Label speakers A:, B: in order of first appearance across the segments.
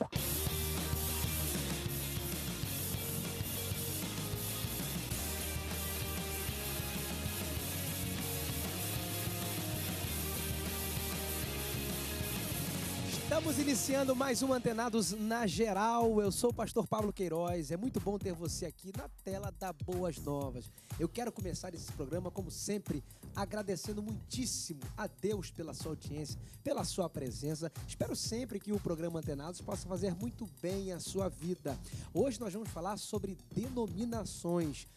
A: you Estamos iniciando mais um Antenados na Geral. Eu sou o pastor Pablo Queiroz. É muito bom ter você aqui na tela da Boas Novas. Eu quero começar esse programa, como sempre, agradecendo muitíssimo a Deus pela sua audiência, pela sua presença. Espero sempre que o programa Antenados possa fazer muito bem a sua vida. Hoje nós vamos falar sobre denominações.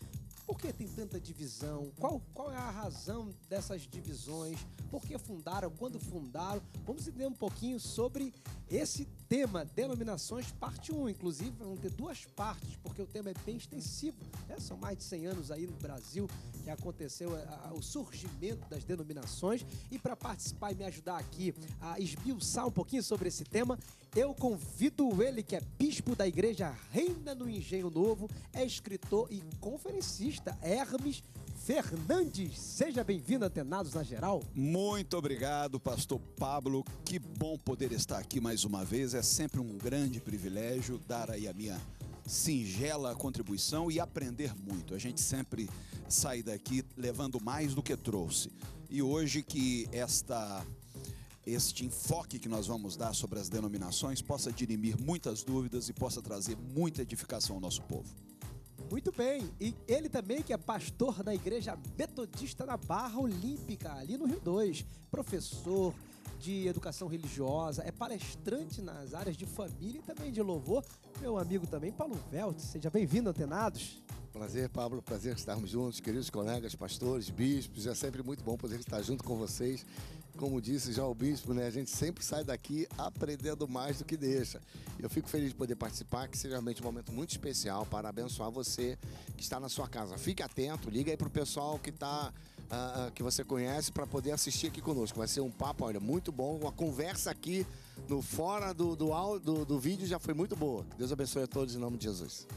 A: Por que tem tanta divisão? Qual, qual é a razão dessas divisões? Por que fundaram? Quando fundaram? Vamos entender um pouquinho sobre esse tema Denominações, parte 1. Inclusive, vão ter duas partes, porque o tema é bem extensivo. Né? São mais de 100 anos aí no Brasil que aconteceu é, a, a, o surgimento das denominações. E para participar e me ajudar aqui a esmiuçar um pouquinho sobre esse tema, eu convido ele, que é bispo da igreja Reina no Engenho Novo, é escritor e conferencista, Hermes Fernandes. Seja bem-vindo, a Antenados na Geral.
B: Muito obrigado, pastor Pablo. Que bom poder estar aqui mais uma vez. É sempre um grande privilégio dar aí a minha singela contribuição e aprender muito. A gente sempre sai daqui levando mais do que trouxe. E hoje que esta este enfoque que nós vamos dar sobre as denominações possa dirimir muitas dúvidas e possa trazer muita edificação ao nosso povo. Muito bem, e
A: ele também que é pastor da Igreja Metodista na Barra Olímpica, ali no Rio 2, professor de educação religiosa, é palestrante nas áreas de família e também de louvor, meu amigo também, Paulo Velt, seja bem-vindo, Antenados.
C: Prazer, Pablo, prazer estarmos juntos, queridos colegas, pastores, bispos, é sempre muito bom poder estar junto com vocês como disse já o bispo, né? A gente sempre sai daqui aprendendo mais do que deixa. Eu fico feliz de poder participar, que seja realmente um momento muito especial para abençoar você que está na sua casa. Fique atento, liga aí pro pessoal que tá uh, que você conhece para poder assistir aqui conosco. Vai ser um papo, olha, muito bom, uma conversa aqui no fora do do, do, do vídeo já foi muito boa. Deus abençoe a todos em nome de Jesus.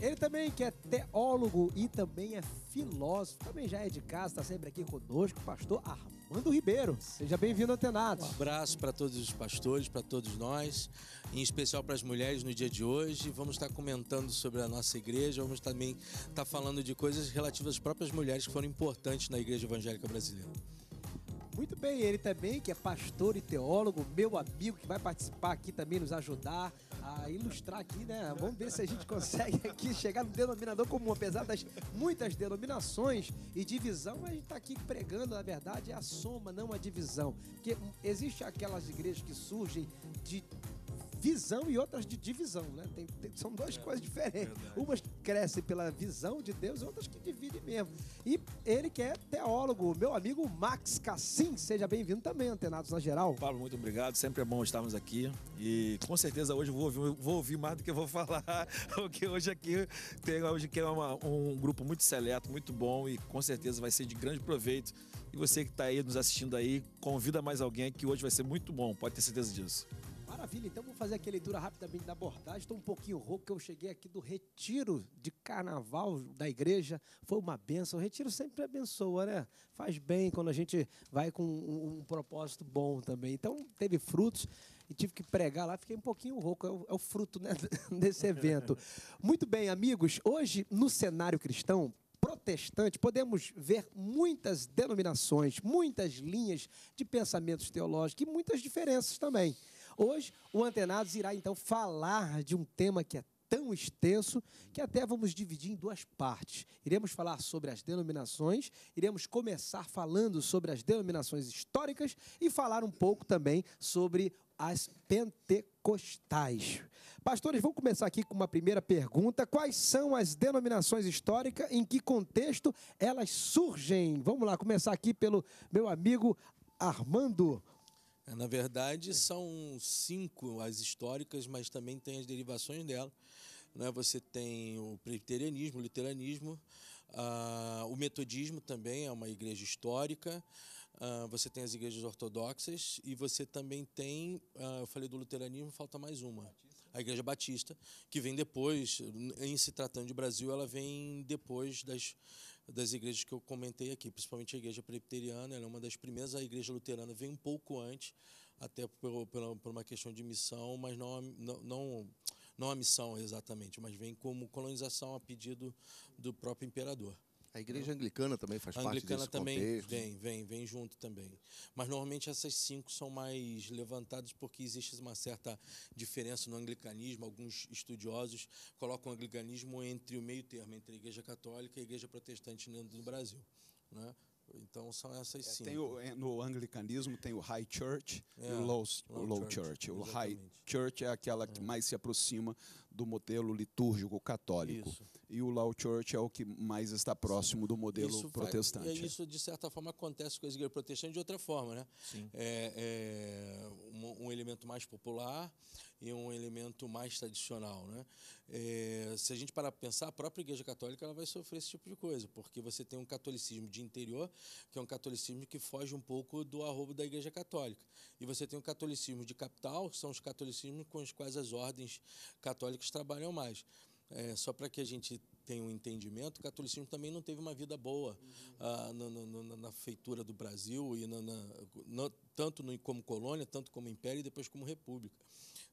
C: Ele também que é
A: teólogo e também é filósofo, também já é de casa, está sempre aqui conosco, pastor Armando Ribeiro.
D: Seja bem-vindo, Atenados. Um abraço para todos os pastores, para todos nós, em especial para as mulheres no dia de hoje. Vamos estar tá comentando sobre a nossa igreja, vamos também estar tá falando de coisas relativas às próprias mulheres que foram importantes na igreja evangélica brasileira.
A: Muito bem, ele também, que é pastor e teólogo, meu amigo, que vai participar aqui também, nos ajudar a ilustrar aqui, né? Vamos ver se a gente consegue aqui chegar no denominador comum, apesar das muitas denominações e divisão, a gente está aqui pregando, na verdade, é a soma, não a divisão. Porque existe aquelas igrejas que surgem de visão e outras de divisão, né? Tem, tem, são duas é, coisas diferentes. Verdade. Umas crescem pela visão de Deus e outras que dividem mesmo. E ele que é teólogo, meu amigo Max Cassim, seja bem-vindo também, Antenados na Geral. Pablo, muito obrigado, sempre é bom estarmos aqui e com certeza hoje eu
E: vou ouvir, vou ouvir mais do que eu vou falar, porque hoje aqui tem hoje que é uma, um grupo muito seleto, muito bom e com certeza vai ser de grande proveito. E você que está aí nos assistindo aí, convida mais alguém que hoje vai ser muito bom, pode ter certeza disso.
A: Maravilha, então vou fazer aqui a leitura rapidamente da abordagem. Estou um pouquinho rouco, que eu cheguei aqui do retiro de carnaval da igreja. Foi uma benção. O retiro sempre abençoa, né? Faz bem quando a gente vai com um, um propósito bom também. Então, teve frutos e tive que pregar lá, fiquei um pouquinho rouco, é o, é o fruto né, desse evento. Muito bem, amigos, hoje no cenário cristão protestante podemos ver muitas denominações, muitas linhas de pensamentos teológicos e muitas diferenças também. Hoje, o Antenados irá então falar de um tema que é tão extenso que até vamos dividir em duas partes. Iremos falar sobre as denominações, iremos começar falando sobre as denominações históricas e falar um pouco também sobre as pentecostais. Pastores, vamos começar aqui com uma primeira pergunta. Quais são as denominações históricas, em que contexto elas surgem? Vamos lá, começar aqui pelo meu amigo Armando
D: é, na verdade, é. são cinco as históricas, mas também tem as derivações dela. Né? Você tem o preterianismo, o luteranismo, o metodismo também é uma igreja histórica, você tem as igrejas ortodoxas e você também tem, eu falei do luteranismo, falta mais uma, a igreja batista, que vem depois, em se tratando de Brasil, ela vem depois das das igrejas que eu comentei aqui, principalmente a igreja presbiteriana, ela é uma das primeiras, a igreja luterana vem um pouco antes, até por, por, por uma questão de missão, mas não, não, não, não a missão exatamente, mas vem como colonização a pedido do próprio imperador. A igreja anglicana também faz parte desse desse também contexto. Vem, vem, vem junto também. Mas normalmente essas cinco são mais levantadas porque existe uma certa diferença no anglicanismo. Alguns estudiosos colocam o anglicanismo entre o meio termo entre a igreja católica e a igreja protestante dentro do Brasil, né? Então são essas é, cinco. O,
B: é, no anglicanismo tem o High Church é, e o Low, low, low Church. church. O High Church é aquela é. que mais se aproxima do modelo litúrgico católico. Isso e o Law Church é o que mais está próximo Sim. do modelo isso protestante. Vai, é,
D: isso, de certa forma, acontece com a igreja protestante de outra forma. Né? É, é um, um, elemento mais popular e um elemento mais tradicional. Né? É, se a gente parar para pensar, a própria igreja católica ela vai sofrer esse tipo de coisa, porque você tem um catolicismo de interior, que é um catolicismo que foge um pouco do arrobo da igreja católica. E você tem o um catolicismo de capital, que são os catolicismos com os quais as ordens católicas trabalham mais é, só para que a gente tenha um entendimento, o catolicismo também não teve uma vida boa uhum. ah, no, no, na feitura do Brasil, e na, na, tanto como colônia, tanto como império e depois como república.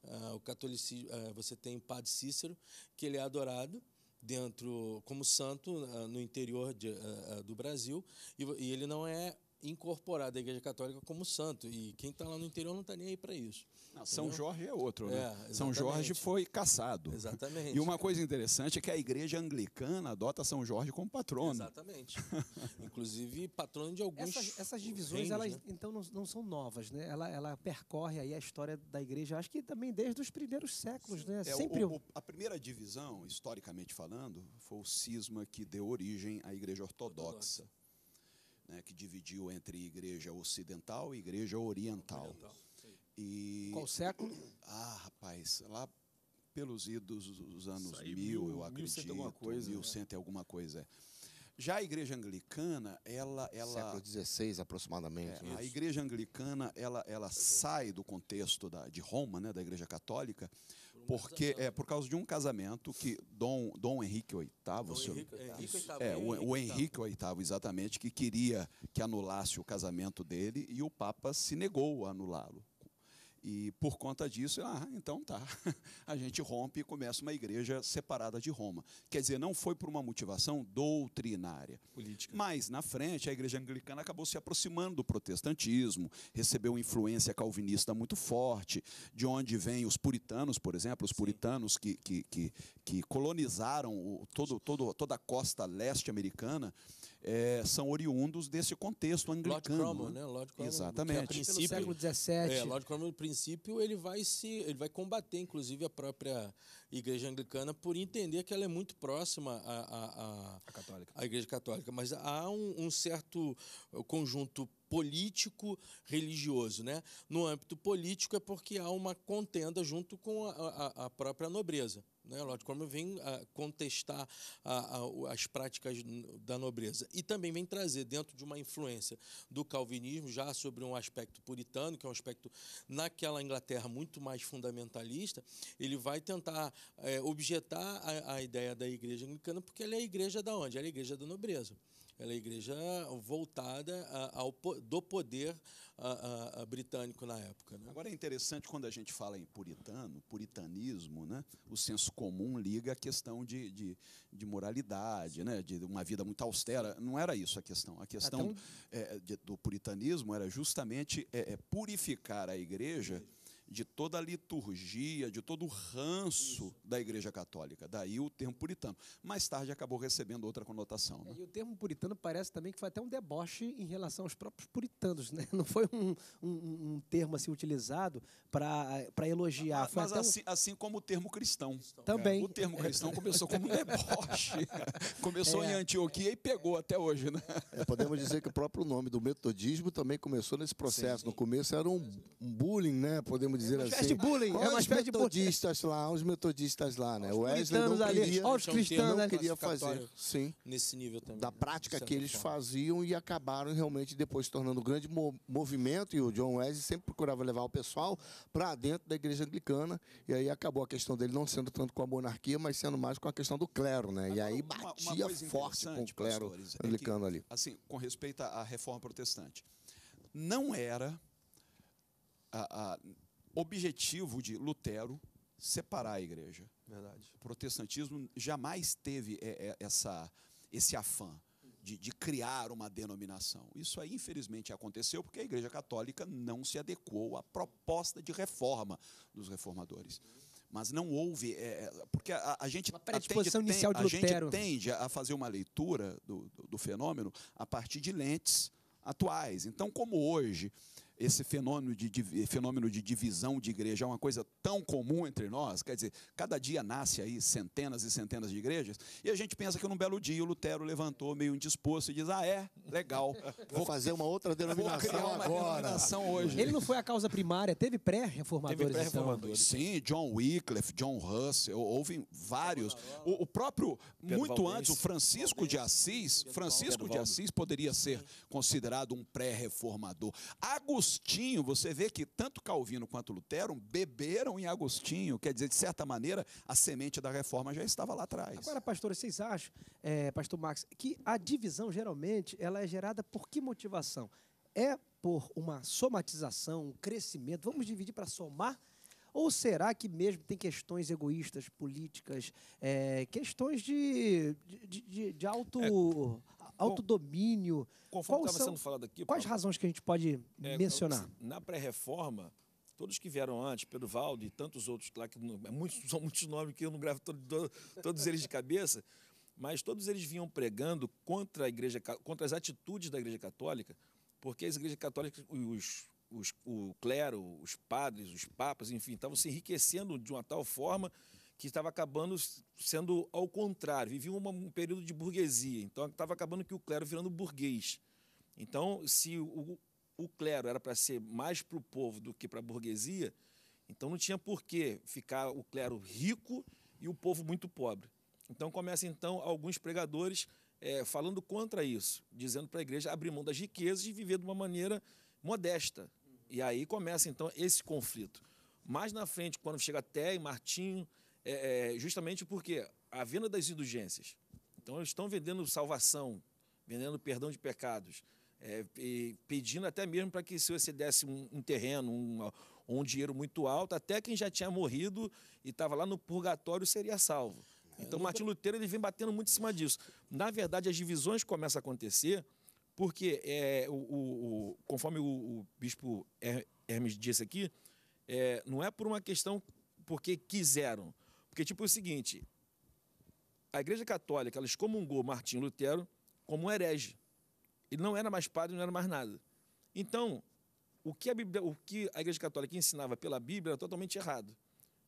D: Ah, o catolicismo, ah, você tem Padre Cícero, que ele é adorado, dentro como santo ah, no interior de, ah, ah, do Brasil e, e, ele não é incorporado da Igreja Católica como santo. E quem está lá no interior não está nem aí para isso. Não, São Jorge é outro, né? É, São Jorge foi
B: caçado.
D: Exatamente. E uma
B: coisa interessante é que a Igreja Anglicana adota São Jorge como
A: patrono. Exatamente.
D: Inclusive, patrono de alguns. Essas, essas divisões, reinos, elas né?
A: então não, não, são novas, né? Ela, ela percorre aí a história da Igreja, acho que também desde os primeiros séculos, Sim. né? É, Sempre. O, o,
B: a primeira divisão, historicamente falando, foi o cisma que deu origem à Igreja Ortodoxa. Ortodoxa né, que dividiu entre igreja ocidental e igreja oriental. oriental e Qual século? Ah, rapaz, lá pelos idos dos anos aí, mil, mil, eu acredito, mil cento alguma coisa. Mil é. cento é. alguma coisa é. Já a igreja anglicana, ela,
C: ela século XVI aproximadamente. É, a igreja
B: anglicana, ela, ela sai do contexto da, de Roma, né, da igreja católica, porque é por causa de um casamento que Dom, Dom Henrique VIII, Dom Henrique VIII. É, é o, o Henrique VIII, exatamente, que queria que anulasse o casamento dele e o Papa se negou a anulá-lo. E por conta disso, ah, então tá, a gente rompe e começa uma igreja separada de Roma. Quer dizer, não foi por uma motivação doutrinária. Política. Mas, na frente, a igreja anglicana acabou se aproximando do protestantismo, recebeu influência calvinista muito forte, de onde vem os puritanos, por exemplo, os puritanos que, que, que, que colonizaram o, todo, todo, toda a costa leste americana é, são oriundos desse contexto anglicano. Lord Cromwell, né? né? Lord Cromwell, é Exatamente.
D: A princípio, século XVII. É, Lord Cromwell, no princípio, ele vai se, ele vai combater, inclusive, a própria Igreja Anglicana por entender que ela é muito próxima à, à, à, à católica. à Igreja Católica. Mas há um, um certo conjunto político religioso, né? No âmbito político é porque há uma contenda junto com a, a, a própria nobreza. Né, Lord Cromwell vem a, contestar as práticas da nobreza e também vem trazer dentro de uma influência do calvinismo já sobre um aspecto puritano que é um aspecto naquela Inglaterra muito mais fundamentalista ele vai tentar é, objetar a, a ideia da igreja anglicana porque ela é a igreja da onde? Ela é a igreja da nobreza ela é a igreja voltada ao, do poder britânico na época. Né? Agora é interessante quando a gente fala em puritano, puritanismo,
B: né? o senso comum liga a questão de, de, de moralidade, né? de uma vida muito austera. Não era isso a questão. A questão é, de, do puritanismo era justamente é, é purificar a igreja de toda a liturgia, de todo o ranço Isso. da Igreja Católica. Daí o termo puritano. Mais tarde acabou recebendo outra conotação. Né? É, e
A: o termo puritano parece também que foi até um deboche em relação aos próprios puritanos. Né? Não foi um, um, um termo assim utilizado para elogiar. Mas, mas assim,
B: um... assim, como o termo cristão. Também. É. O termo cristão começou como um deboche. começou é. em Antioquia
C: e pegou até hoje. Né? É, podemos dizer que o próprio nome do metodismo também começou nesse processo. Sim. No começo era um bullying, né? podemos vamos dizer assim. É uma espécie assim. de bullying. É uma espécie de metodistas lá, os metodistas lá, né? Os Wesley não queria, os então, cristãos não né? queria fazer. Sim. Nesse nível também. Da né? prática que eles faziam e acabaram realmente depois se tornando um grande movimento e o John Wesley sempre procurava levar o pessoal para dentro da igreja anglicana e aí acabou a questão dele não sendo tanto com a monarquia, mas sendo mais com a questão do clero, né? e aí batia uma, uma forte com o clero anglicano é que, ali.
B: Assim, com respeito à reforma protestante, não era a, a, objetivo de Lutero separar a igreja. Verdade. O protestantismo jamais teve é, é, essa, esse afã de, de criar uma denominação. Isso aí, infelizmente, aconteceu porque a igreja católica não se adequou à proposta de reforma dos reformadores mas não houve é, é porque a, a gente uma predisposição atende, inicial de Lutero. a gente tende a fazer uma leitura do, do, do, fenômeno a partir de lentes atuais. Então, como hoje esse fenômeno de, de, fenômeno de divisão de igreja é uma coisa tão comum entre nós, quer dizer, cada dia nasce aí centenas e centenas de igrejas, e a gente pensa que num belo dia o Lutero levantou meio indisposto e diz: Ah, é, legal. Vou, vou fazer uma outra denominação vou criar uma agora. Denominação hoje. Ele não
A: foi a causa primária, teve pré-reformadores. Então. Pré,
B: Sim, John Wycliffe, John Russell, houve vários. O, o próprio, Pedro muito Valdez, antes, o Francisco Valdez, de Assis, Francisco Pedro de Assis poderia ser considerado um pré-reformador. Agostinho Agostinho, você vê que tanto Calvino quanto Lutero beberam em Agostinho, quer dizer, de certa maneira, a semente da reforma já estava lá atrás. Agora,
A: pastor, vocês acham, é, pastor Max, que a divisão geralmente ela é gerada por que motivação? É por uma somatização, um crescimento? Vamos dividir para somar? Ou será que mesmo tem questões egoístas, políticas, é, questões de, de, de, de é, auto, é, autodomínio. Conforme estava sendo falado aqui. Quais Paulo, razões que a gente pode é, mencionar?
E: Na pré-reforma, todos que vieram antes, Pedro Valdo e tantos outros lá, que é são muitos nomes que eu não gravo todo, todos eles de cabeça, mas todos eles vinham pregando contra a igreja, contra as atitudes da igreja católica, porque as igrejas católicas, os, os, o clero, os padres, os papas, enfim, estavam se enriquecendo de uma tal forma que estava acabando sendo ao contrário, vivia um período de burguesia, então estava acabando que o clero virando burguês. Então, se o, o clero era para ser mais para o povo do que para a burguesia, então não tinha por que ficar o clero rico e o povo muito pobre. Então começa então alguns pregadores é, falando contra isso, dizendo para a igreja abrir mão das riquezas e viver de uma maneira modesta. E aí começa então esse conflito. Mais na frente, quando chega até e Martinho, é, é, justamente porque a venda das indulgências. Então, eles estão vendendo salvação, vendendo perdão de pecados, é, pedindo até mesmo para que se você desse um, um terreno, um, um, dinheiro muito alto, até quem já tinha morrido e estava lá no purgatório seria salvo. É, então, Martin Lutero ele vem batendo muito em cima disso. Na verdade, as divisões começam a acontecer porque, é, o, o, o conforme o, o, bispo Hermes disse aqui, é, não é por uma questão porque quiseram, porque, tipo, é o seguinte, a Igreja Católica, ela excomungou Martinho Lutero como um herege. Ele não era mais padre, não era mais nada. Então, o que a, Bíblia, o que a Igreja Católica ensinava pela Bíblia era totalmente errado.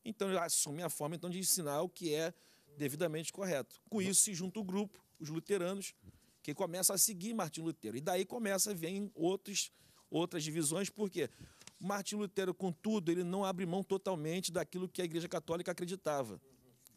E: Então, ele assume a forma então, de ensinar o que é devidamente correto. Com isso, se junta o grupo, os luteranos, que começa a seguir Martinho Lutero. E daí começa, vem outros, outras divisões, por quê? Porque Martin Lutero, contudo, ele não abre mão totalmente daquilo que a Igreja Católica acreditava.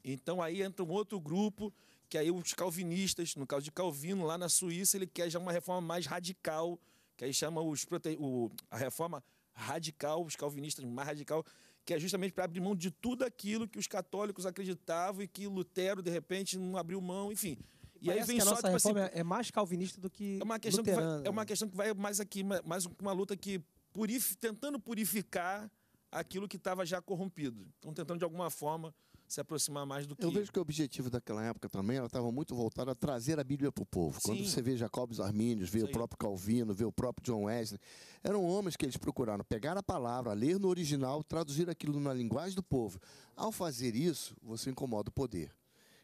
E: Então aí entra um outro grupo, que aí os calvinistas, no caso de Calvino, lá na Suíça, ele quer já uma reforma mais radical, que aí chama os prote... o... a reforma radical, os calvinistas mais radical, que é justamente para abrir mão de tudo aquilo que os católicos acreditavam e que Lutero, de repente, não abriu mão, enfim. E Parece aí vem que a só, nossa tipo assim, é
A: mais calvinista do que é uma luterana. Que vai, é
E: uma questão que vai mais aqui, mais uma luta que purif tentando purificar aquilo que estava já corrompido. Então, tentando de alguma forma se aproximar mais do que. Eu vejo
C: que o objetivo daquela época também, ela estava muito voltada a trazer a Bíblia para o povo. Sim. Quando você vê Jacobus Arminius, vê Isso o aí. próprio Calvino, vê o próprio John Wesley, eram homens que eles procuraram pegar a palavra, ler no original, traduzir aquilo na linguagem do povo. Ao fazer isso, você incomoda o poder.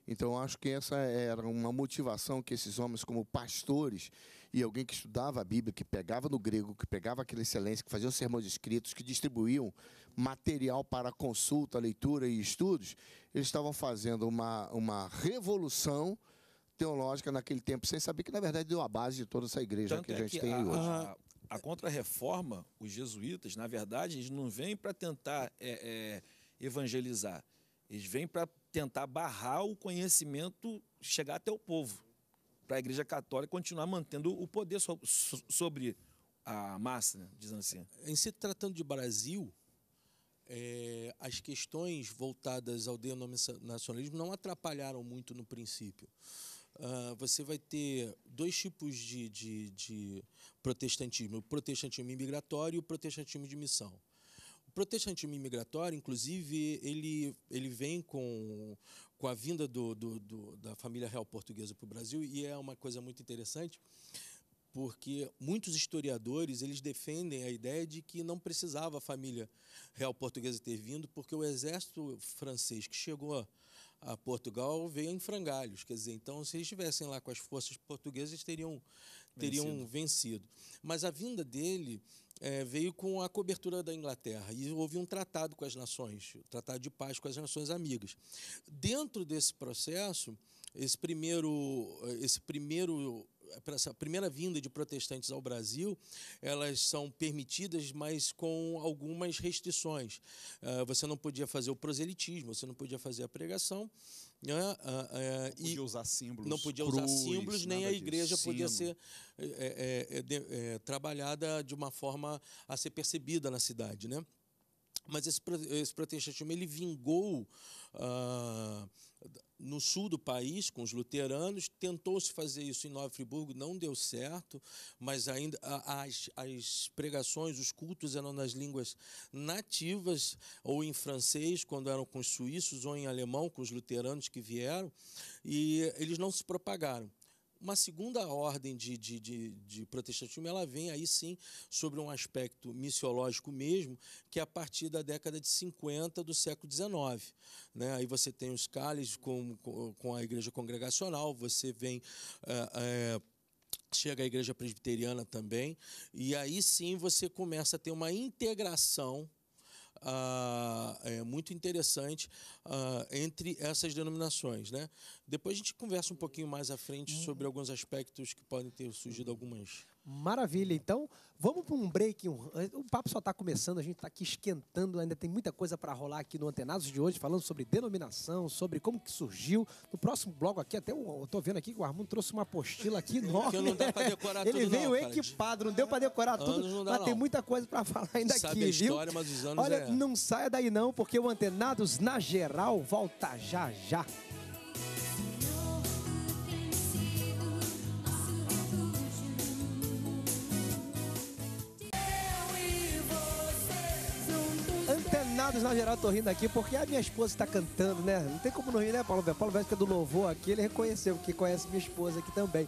C: Então, acho que essa era uma motivação que esses homens, como pastores, e alguém que estudava a Bíblia, que pegava no grego, que pegava aquela excelência, que fazia os sermões escritos, que distribuíam material para consulta, leitura e estudos, eles estavam fazendo uma, uma revolução teológica naquele tempo, sem saber que, na verdade, deu a base de toda essa igreja Tanto que é a gente que tem a, hoje. A,
E: a contra-reforma, os jesuítas, na verdade, eles não vêm para tentar é, é, evangelizar. Eles vêm para tentar barrar o conhecimento chegar até o povo para a Igreja Católica continuar mantendo o poder so so sobre a massa, né? dizendo assim.
D: Em se tratando de Brasil, é, as questões voltadas ao denominacionalismo não atrapalharam muito no princípio. Uh, você vai ter dois tipos de, de, de, protestantismo: o protestantismo imigratório e o protestantismo de missão. O protestantismo imigratório, inclusive, ele, ele vem com, com a vinda do, do, do, da família real portuguesa para o Brasil e é uma coisa muito interessante porque muitos historiadores eles defendem a ideia de que não precisava a família real portuguesa ter vindo porque o exército francês que chegou a Portugal veio em frangalhos, quer dizer, então se eles estivessem lá com as forças portuguesas teriam teriam vencido. vencido. Mas a vinda dele é, veio com a cobertura da Inglaterra e houve um tratado com as nações, um tratado de paz com as nações amigas. Dentro desse processo, esse primeiro, esse primeiro para essa primeira vinda de protestantes ao Brasil, elas são permitidas, mas com algumas restrições. Você não podia fazer o proselitismo, você não podia fazer a pregação. não podia usar símbolos. Não podia cruz, usar símbolos, nem a igreja disso. podia ser é, é, é, trabalhada de uma forma a ser percebida na cidade. Né? Mas esse, esse protestantismo ele vingou. Ah, no sul do país, com os luteranos. Tentou-se fazer isso em Nova Friburgo, não deu certo, mas ainda as, as pregações, os cultos eram nas línguas nativas, ou em francês, quando eram com os suíços, ou em alemão, com os luteranos que vieram, e eles não se propagaram. Uma segunda ordem de, de, de, de, protestantismo ela vem aí sim sobre um aspecto missiológico mesmo, que é a partir da década de 50 do século XIX. Né? Aí você tem os cálices com, com a igreja congregacional, você vem. É, é, chega a igreja presbiteriana também, e aí sim você começa a ter uma integração ah, é, muito interessante ah, entre essas denominações. Né? Depois a gente conversa um pouquinho mais à frente uhum. sobre alguns aspectos que podem ter surgido algumas
A: Maravilha. Então, vamos para um break. O papo só está começando, a gente está aqui esquentando, ainda tem muita coisa para rolar aqui no Antenados de hoje, falando sobre denominação, sobre como que surgiu. No próximo bloco aqui, até eu estou vendo aqui que o Armando trouxe uma apostila aqui enorme. Que não dá para decorar Ele veio não, equipado, não deu para decorar anos tudo, mas não. tem muita coisa para falar ainda Sabe aqui, a história, viu? Mas os anos Olha, é... não saia daí não, porque o Antenados, na geral, volta já já. Amigos, na geral, tô rindo aqui porque a minha esposa está cantando, né? Não tem como não rir, né, Paulo Velho? Paulo Velho, que é do louvor aqui, ele reconheceu que conhece minha esposa aqui também.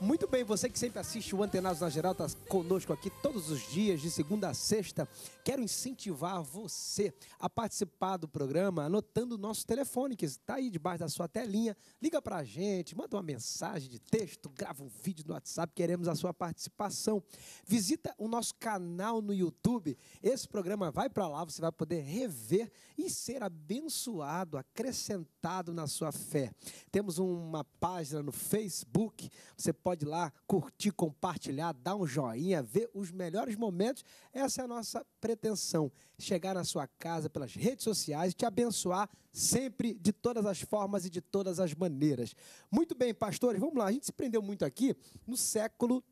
A: Muito bem, você que sempre assiste o Antenados na Geral, está conosco aqui todos os dias, de segunda a sexta. Quero incentivar você a participar do programa, anotando o nosso telefone, que está aí debaixo da sua telinha. Liga para a gente, manda uma mensagem de texto, grava um vídeo no WhatsApp, queremos a sua participação. Visita o nosso canal no YouTube. Esse programa vai para lá, você vai poder rever e ser abençoado, acrescentado na sua fé. Temos uma página no Facebook, você pode pode ir lá curtir, compartilhar, dar um joinha, ver os melhores momentos. Essa é a nossa pretensão: chegar na sua casa pelas redes sociais e te abençoar sempre de todas as formas e de todas as maneiras. Muito bem, pastores, vamos lá. A gente se prendeu muito aqui no século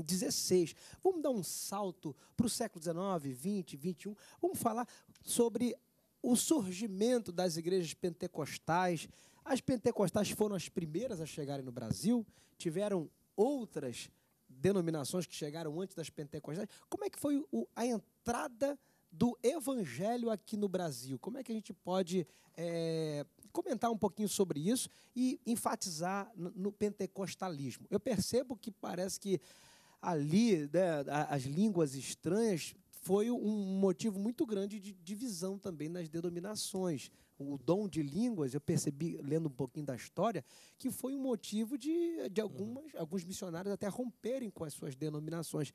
A: 16. Vamos dar um salto para o século 19, 20, 21. Vamos falar sobre o surgimento das igrejas pentecostais. As pentecostais foram as primeiras a chegarem no Brasil tiveram outras denominações que chegaram antes das pentecostais. Como é que foi o, a entrada do evangelho aqui no Brasil? Como é que a gente pode é, comentar um pouquinho sobre isso e enfatizar no, no pentecostalismo? Eu percebo que parece que ali né, as línguas estranhas foi um motivo muito grande de divisão também nas denominações o dom de línguas, eu percebi, lendo um pouquinho da história, que foi um motivo de, de algumas, uhum. alguns missionários até romperem com as suas denominações.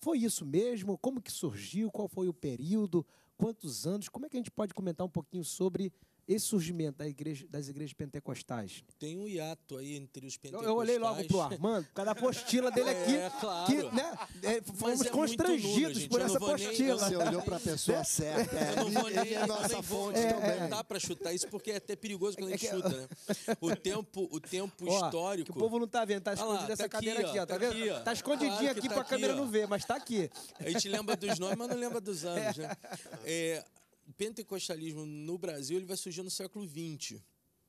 A: Foi isso mesmo? Como que surgiu? Qual foi o período? Quantos anos? Como é que a gente pode comentar um pouquinho sobre esse surgimento da igreja, das igrejas pentecostais.
D: Tem um hiato aí entre os pentecostais. Eu, eu olhei logo pro Armando, cada causa apostila dele é, aqui. É, claro. Que, né, é, é fomos é constrangidos por essa apostila. Nem... Você olhou para
C: a pessoa certa. É. Eu não vou é nem, é nossa fonte é, também. Não dá
D: para chutar isso, porque é até perigoso quando a gente chuta, né? O tempo, o tempo ó, histórico... o povo não tá vendo, tá escondido ah tá cadeira aqui, ó, tá, tá vendo? Aqui, ó. Tá escondidinho claro aqui tá para a câmera ó. não
A: ver, mas tá aqui. A gente lembra dos nomes, mas não lembra dos anos, né?
D: É o pentecostalismo no Brasil ele vai surgir no século XX.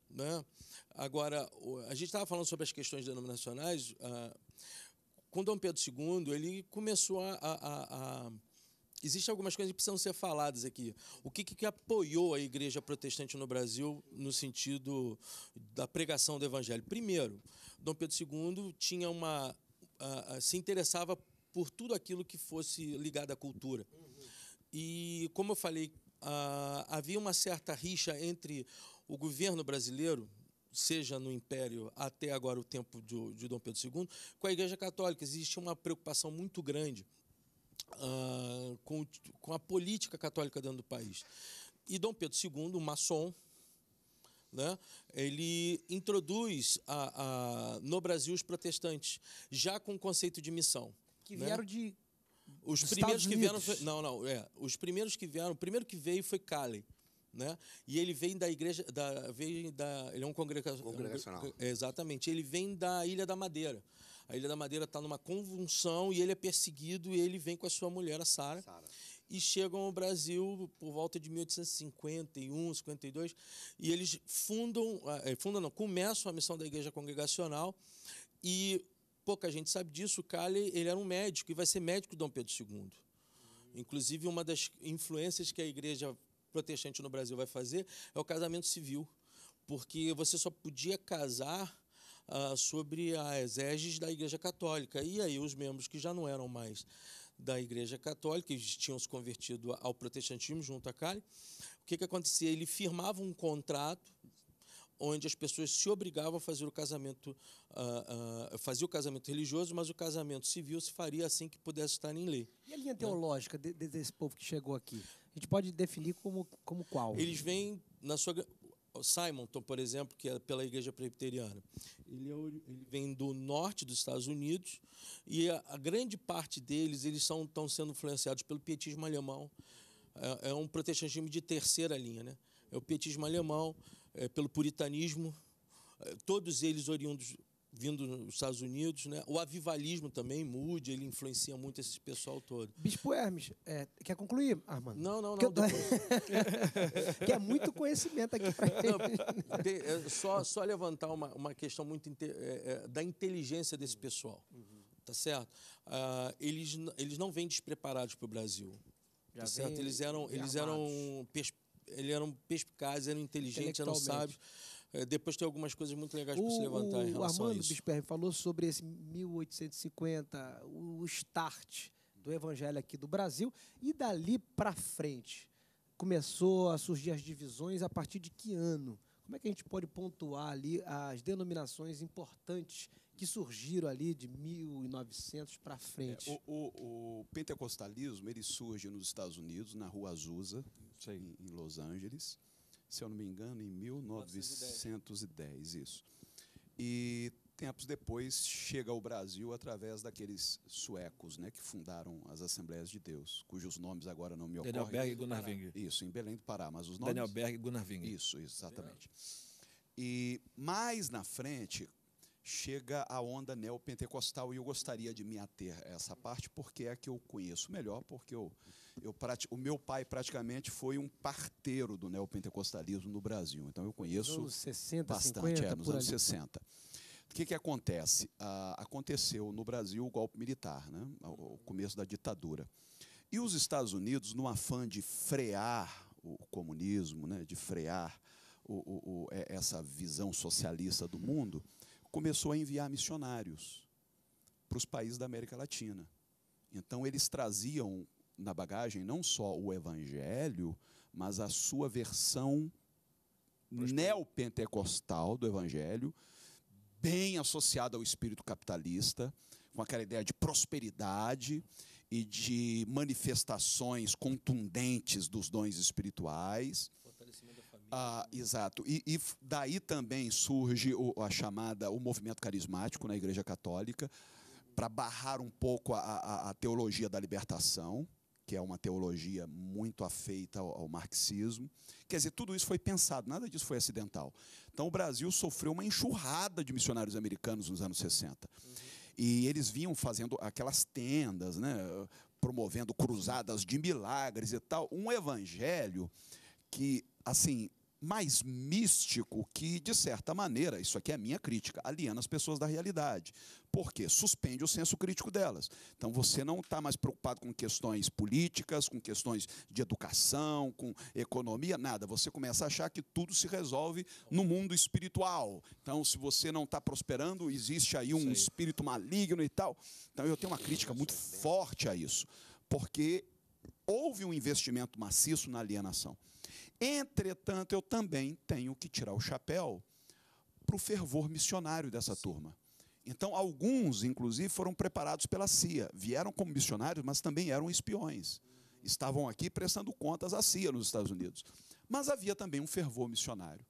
D: Né? Agora, a gente estava falando sobre as questões denominacionais. com ah, Dom Pedro II, ele começou a, a, a existem algumas coisas que precisam ser faladas aqui. O que, que, apoiou a igreja protestante no Brasil no sentido da pregação do evangelho? Primeiro, Dom Pedro II tinha uma. Uh, se interessava por tudo aquilo que fosse ligado à cultura. E como eu falei ah, havia uma certa rixa entre o governo brasileiro, seja no Império até agora o tempo de, de Dom Pedro II, com a Igreja Católica. Existia uma preocupação muito grande ah, com, com a política católica dentro do país. E Dom Pedro II, maçom, né? ele introduz a, a, no Brasil os protestantes, já com o conceito de missão. Que né? vieram né? de os primeiros que vieram foi, não, não, é, os primeiros que vieram, o primeiro que veio foi Cali, né? E ele vem da igreja da vem da, ele é um congrega, congregacional. É, exatamente, ele vem da Ilha da Madeira. A Ilha da Madeira está numa convulsão e ele é perseguido e ele vem com a sua mulher, a Sara. E chegam ao Brasil por volta de 1851, 52, e eles fundam, ah, eh, fundam não, começam a missão da Igreja Congregacional e Pouca gente sabe disso. O Cali, ele era um médico e vai ser médico de Dom Pedro II. Inclusive, uma das influências que a igreja protestante no Brasil vai fazer é o casamento civil, porque você só podia casar ah, sobre as heges da Igreja Católica. E aí, os membros que já não eram mais da Igreja Católica, que tinham se convertido ao protestantismo junto a Cali, o que, que acontecia? Ele firmava um contrato onde as pessoas se obrigavam a fazer o casamento, uh, uh, o casamento religioso, mas o casamento civil se faria assim que pudesse estar em lei. E a linha né? teológica né? de, desse
A: povo que chegou aqui? A gente pode definir como, como qual? Eles
D: vêm na sua Simonton, por exemplo, que é pela Igreja Presbiteriana. Ele, é, ele vem do norte dos Estados Unidos e a, a grande parte deles eles são estão sendo influenciados pelo pietismo alemão. É, é um protestantismo de terceira linha, né? É o pietismo alemão é, pelo puritanismo, é, todos eles oriundos vindo dos Estados Unidos, né? O avivalismo também, Moody, ele influencia muito esse pessoal todo. Bispo Hermes,
A: é, quer concluir, Armando? Não, não, não. Que, eu... que é muito conhecimento aqui
D: para é só, só levantar uma, uma questão muito é, é, da inteligência desse pessoal, uhum. tá certo? Ah, eles, eles não vêm despreparados para o Brasil, Já tá certo? Eles eram, eles armados. eram ele era um perspicaz, era um inteligente, era um sábio. É, depois tem algumas coisas muito legais para se levantar em relação a isso. O
A: Armando falou sobre esse 1850, o start do evangelho aqui do Brasil, e dali para frente começou a surgir as divisões a partir de que ano? Como é que a gente pode pontuar ali as denominações importantes que surgiram ali de 1900 para é, frente? É,
B: o, o, o, pentecostalismo ele surge nos Estados Unidos, na Rua Azusa, em, em, Los Angeles, se eu não me engano, em 1910, isso. E tempos depois chega ao Brasil através daqueles suecos, né, que fundaram as Assembleias de Deus, cujos nomes agora não me ocorrem. Daniel Berg e Gunnar Wing. Isso, em Belém do Pará, mas os nomes Daniel Berg e Gunnar Wing. Isso, isso exatamente. E mais na frente, chega a onda neopentecostal e eu gostaria de me ater a essa parte porque é que eu conheço melhor, porque eu, eu o meu pai praticamente foi um parteiro do neopentecostalismo no Brasil, então eu conheço nos 60, bastante, 50, é, nos anos ali. 60. O que, que acontece? Ah, aconteceu no Brasil o golpe militar, né? o começo da ditadura. E os Estados Unidos, no afã de frear o comunismo, né? de frear o, o, o, é, essa visão socialista do mundo, começou a enviar missionários para os países da América Latina. Então, eles traziam na bagagem não só o evangelho, mas a sua versão neopentecostal do evangelho, bem associada ao espírito capitalista, com aquela ideia de prosperidade e de manifestações contundentes dos dons espirituais. Ah, exato. E, e, daí também surge o, a chamada, o movimento carismático na Igreja Católica, para barrar um pouco a, a, a, teologia da libertação, que é uma teologia muito afeita ao, ao, marxismo. Quer dizer, tudo isso foi pensado, nada disso foi acidental. Então o Brasil sofreu uma enxurrada de missionários americanos nos anos 60. Uhum. E eles vinham fazendo aquelas tendas, né, promovendo cruzadas de milagres e tal. Um evangelho que, assim, mais místico que, de certa maneira, isso aqui é minha crítica, aliena as pessoas da realidade. Por quê? Suspende o senso crítico delas. Então você não está mais preocupado com questões políticas, com questões de educação, com economia, nada. Você começa a achar que tudo se resolve no mundo espiritual. Então, se você não está prosperando, existe aí um espírito maligno e tal. Então eu tenho uma crítica muito forte a isso, porque houve um investimento maciço na alienação. Entretanto, eu também tenho que tirar o chapéu para o fervor missionário dessa Sim. turma. Então, alguns, inclusive, foram preparados pela CIA. Vieram como missionários, mas também eram espiões. Estavam aqui prestando contas à CIA nos Estados Unidos. Mas havia também um fervor missionário.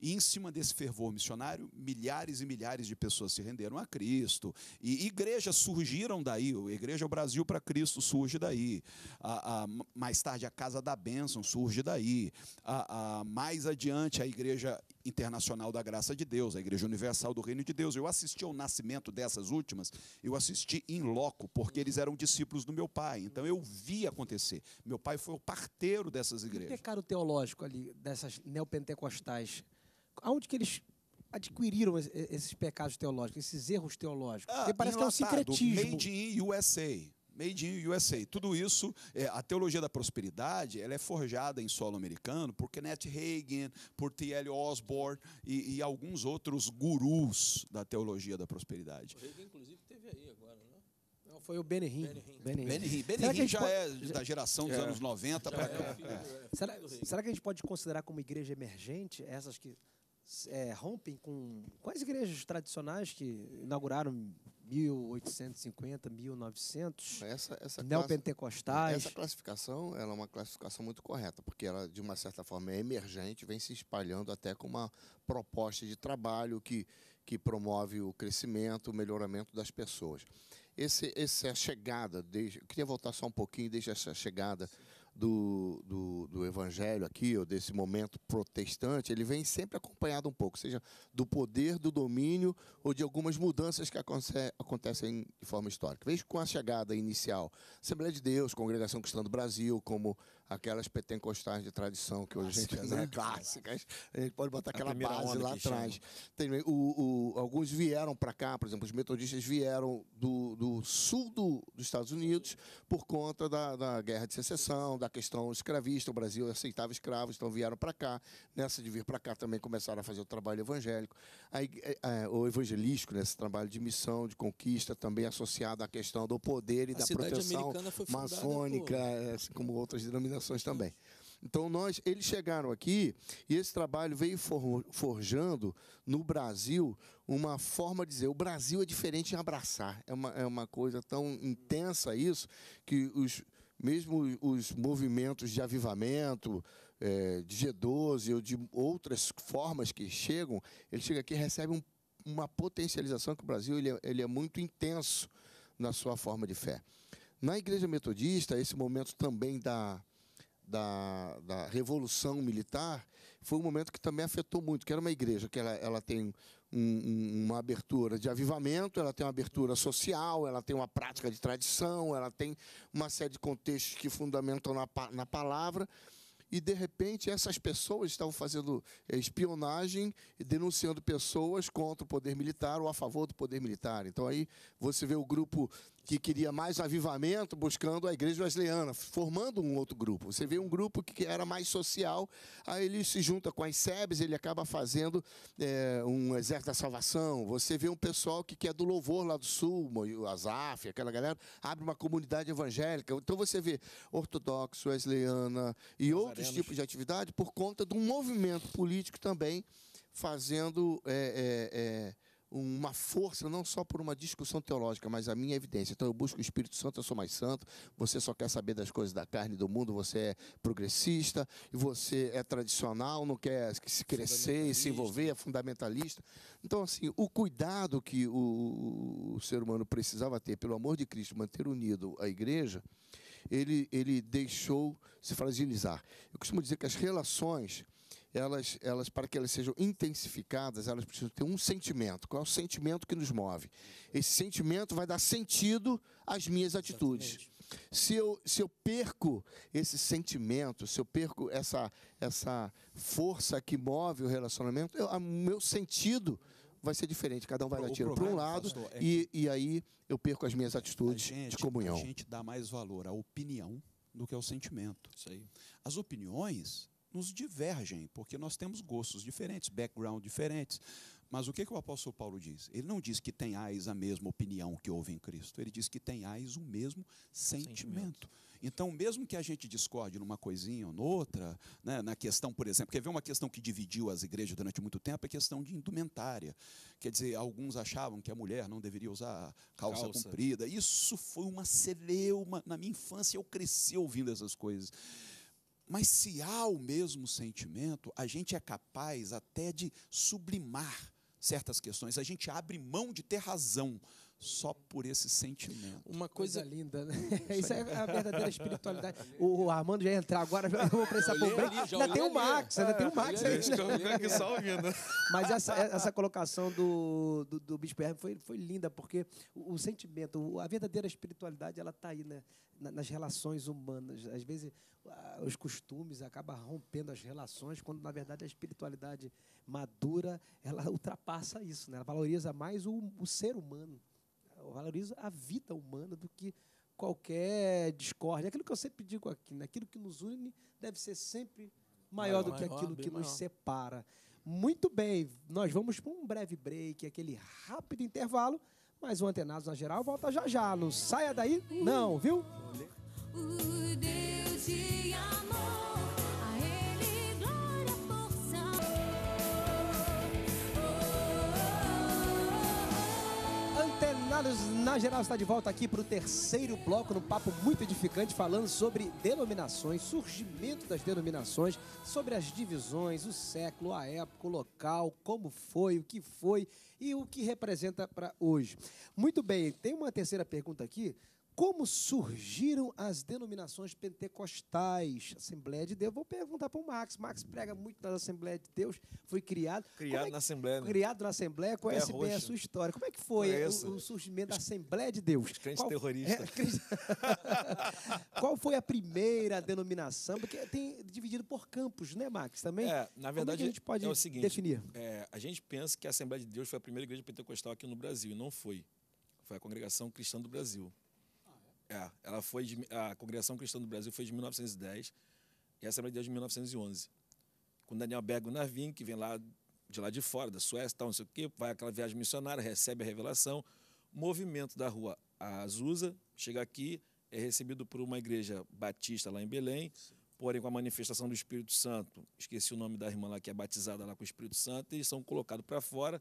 B: E em cima desse fervor missionário, milhares e milhares de pessoas se renderam a Cristo. E igrejas surgiram daí. A Igreja é Brasil para Cristo surge daí. A, a, mais tarde, a Casa da Bênção surge daí. A, mais adiante, a Igreja Internacional da Graça de Deus, a Igreja Universal do Reino de Deus. Eu assisti ao nascimento dessas últimas, eu assisti em loco, porque eles eram discípulos do meu pai. Então eu vi acontecer. Meu pai foi o parteiro dessas igrejas. O
A: pecado teológico ali, dessas neopentecostais aonde que eles adquiriram esses pecados teológicos, esses erros teológicos? Ah, Porque parece enlatado, que é um sincretismo. Made
B: in USA. Made in USA. Tudo isso, é, a teologia da prosperidade, ela é forjada em solo americano por Kenneth Hagin, por T.L. Osborne e, e, alguns outros gurus da teologia da prosperidade. O Hagin, inclusive, teve aí agora, né?
A: Não, foi o Benihim. Benihim. Benihim já pode... é da geração dos é. anos 90 para cá. É. é. Será, será que a gente pode considerar como igreja emergente essas que é, rompem com, com as igrejas tradicionais que inauguraram 1850, 1900, essa, essa neopentecostais. essa
C: classificação ela é uma classificação muito correta, porque ela, de uma certa forma, é emergente, vem se espalhando até com uma proposta de trabalho que, que promove o crescimento, o melhoramento das pessoas. Esse, essa chegada, desde, eu queria voltar só um pouquinho, desde essa chegada Sim do, do, do, evangelho aqui, ou desse momento protestante, ele vem sempre acompanhado um pouco, seja do poder, do domínio ou de algumas mudanças que acontecem de forma histórica. Veja com a chegada inicial, Assembleia de Deus, Congregação Cristã do Brasil, como aquelas pentecostais de tradição que hoje a gente né, né? clássicas. A gente pode botar aquela base lá atrás. Tem, o, o, alguns vieram para cá, por exemplo, os metodistas vieram do, do sul do, dos Estados Unidos por conta da, da guerra de secessão, da questão escravista. O Brasil aceitava escravos, então vieram para cá. Nessa de vir para cá também começaram a fazer o trabalho evangélico, Aí, é, é, o evangelístico, nesse né, trabalho de missão, de conquista, também associado à questão do poder e a da proteção maçônica, por... É, assim como outras denominações organizações também. Então nós, eles chegaram aqui e esse trabalho veio forjando no Brasil uma forma de dizer, o Brasil é diferente em abraçar. É uma, é uma coisa tão intensa isso que os mesmo os movimentos de avivamento, é, de G12 ou de outras formas que chegam, ele chega aqui e recebe um, uma potencialização que o Brasil ele é, ele é muito intenso na sua forma de fé. Na Igreja Metodista, esse momento também da, da, da Revolução Militar, foi um momento que também afetou muito, que era uma igreja que ela, ela tem um, uma abertura de avivamento, ela tem uma abertura social, ela tem uma prática de tradição, ela tem uma série de contextos que fundamentam na, na palavra, e de repente essas pessoas estavam fazendo eh, espionagem e denunciando pessoas contra o poder militar ou a favor do poder militar. Então aí você vê o grupo que queria mais avivamento, buscando a igreja wesleyana, formando um outro grupo. Você vê um grupo que era mais social, aí ele se junta com as SEBs, ele acaba fazendo é, um exército da salvação. Você vê um pessoal que, que é do louvor lá do sul, o Azaf, aquela galera, abre uma comunidade evangélica. Então você vê ortodoxo, wesleyana e outros arenos. tipos de atividade por conta de um movimento político também fazendo. É, é, uma força, não só por uma discussão teológica, mas a minha é evidência. Então eu busco o Espírito Santo, eu sou mais santo, você só quer saber das coisas da carne do mundo, você é progressista, e você é tradicional, não quer se crescer e se envolver, é fundamentalista. Então, assim, o cuidado que o, o ser humano precisava ter, pelo amor de Cristo, manter unido a igreja, ele, ele deixou se fragilizar. Eu costumo dizer que as relações elas, elas, para que elas sejam intensificadas, elas precisam ter um sentimento. Qual é o sentimento que nos move? Esse sentimento vai dar sentido às minhas atitudes. Se eu, se eu perco esse sentimento, se eu perco essa, essa força que move o relacionamento, o meu sentido vai ser diferente. Cada um vai dar tiro para um lado pastor, é e, e aí eu perco as minhas atitudes gente, de comunhão. A gente
B: dá mais valor à opinião do que ao sentimento. Isso aí. As opiniões nos divergem, porque nós temos gostos diferentes, background diferentes. Mas o que, que o apóstolo Paulo diz? Ele não diz que tenhais a mesma opinião que houve em Cristo, ele diz que tenhais o mesmo sentimento. sentimento. Então, mesmo que a gente discorde numa coisinha ou noutra, né, na questão, por exemplo, quer ver uma questão que dividiu as igrejas durante muito tempo, é a questão de indumentária. Quer dizer, alguns achavam que a mulher não deveria usar calça, calça. comprida. Isso foi uma celeuma. Na minha infância eu cresci ouvindo essas coisas. Mas se há o mesmo sentimento, a gente é capaz até de sublimar certas questões. A gente abre mão de ter razão só por esse sentimento. Uma coisa, coisa
A: linda, né? Isso é a verdadeira espiritualidade. O Armando já ia entrar agora, eu vou para essa break. ainda, tem o Max, ainda tem o ah, Max, né? Mas essa, essa colocação do, do, do Bispo Hermes foi, foi linda, porque o, o sentimento, a verdadeira espiritualidade, ela está aí, né? nas relações humanas. Às vezes, os costumes acabam rompendo as relações, quando, na verdade, a espiritualidade madura, ela ultrapassa isso. Né? Ela valoriza mais o, o ser humano, valoriza a vida humana do que qualquer discórdia. Aquilo que eu sempre digo aqui, né? aquilo que nos une deve ser sempre maior, maior do que aquilo maior, que nos separa. Muito bem, nós vamos para um breve break, aquele rápido intervalo mas o Antenados na Geral volta já já. Não saia daí, não, viu?
C: O Deus de amor.
A: Missionários na geral está de volta aqui para o terceiro bloco, no papo muito edificante, falando sobre denominações, surgimento das denominações, sobre as divisões, o século, a época, o local, como foi, o que foi e o que representa para hoje. Muito bem, tem uma terceira pergunta aqui como surgiram as denominações pentecostais? Assembleia de Deus. Vou perguntar para o Max. Max prega muito na Assembleia de Deus. Foi criado. Criado é na Assembleia. Né? Criado na Assembleia. Conhece bem a sua história. Como é que foi o, o, surgimento da Assembleia de Deus? Os crentes Qual, terroristas. É, Qual foi a primeira denominação? Porque tem dividido por campos, né, Max? Também. É, na é verdade, a gente pode é o seguinte, definir.
E: É, a gente pensa que a Assembleia de Deus foi a primeira igreja pentecostal aqui no Brasil. E não foi. Foi a Congregação Cristã do Brasil. É, ela foi de, a Congregação Cristã do Brasil foi de 1910 e a Assembleia de Deus de 1911. Com Daniel Bergo Navin, que vem lá de lá de fora, da Suécia, tal, não sei o quê, vai aquela viagem missionária, recebe a revelação, movimento da rua Azusa, chega aqui, é recebido por uma igreja batista lá em Belém, Sim. porém com a manifestação do Espírito Santo, esqueci o nome da irmã lá que é batizada lá com o Espírito Santo, eles são colocados para fora,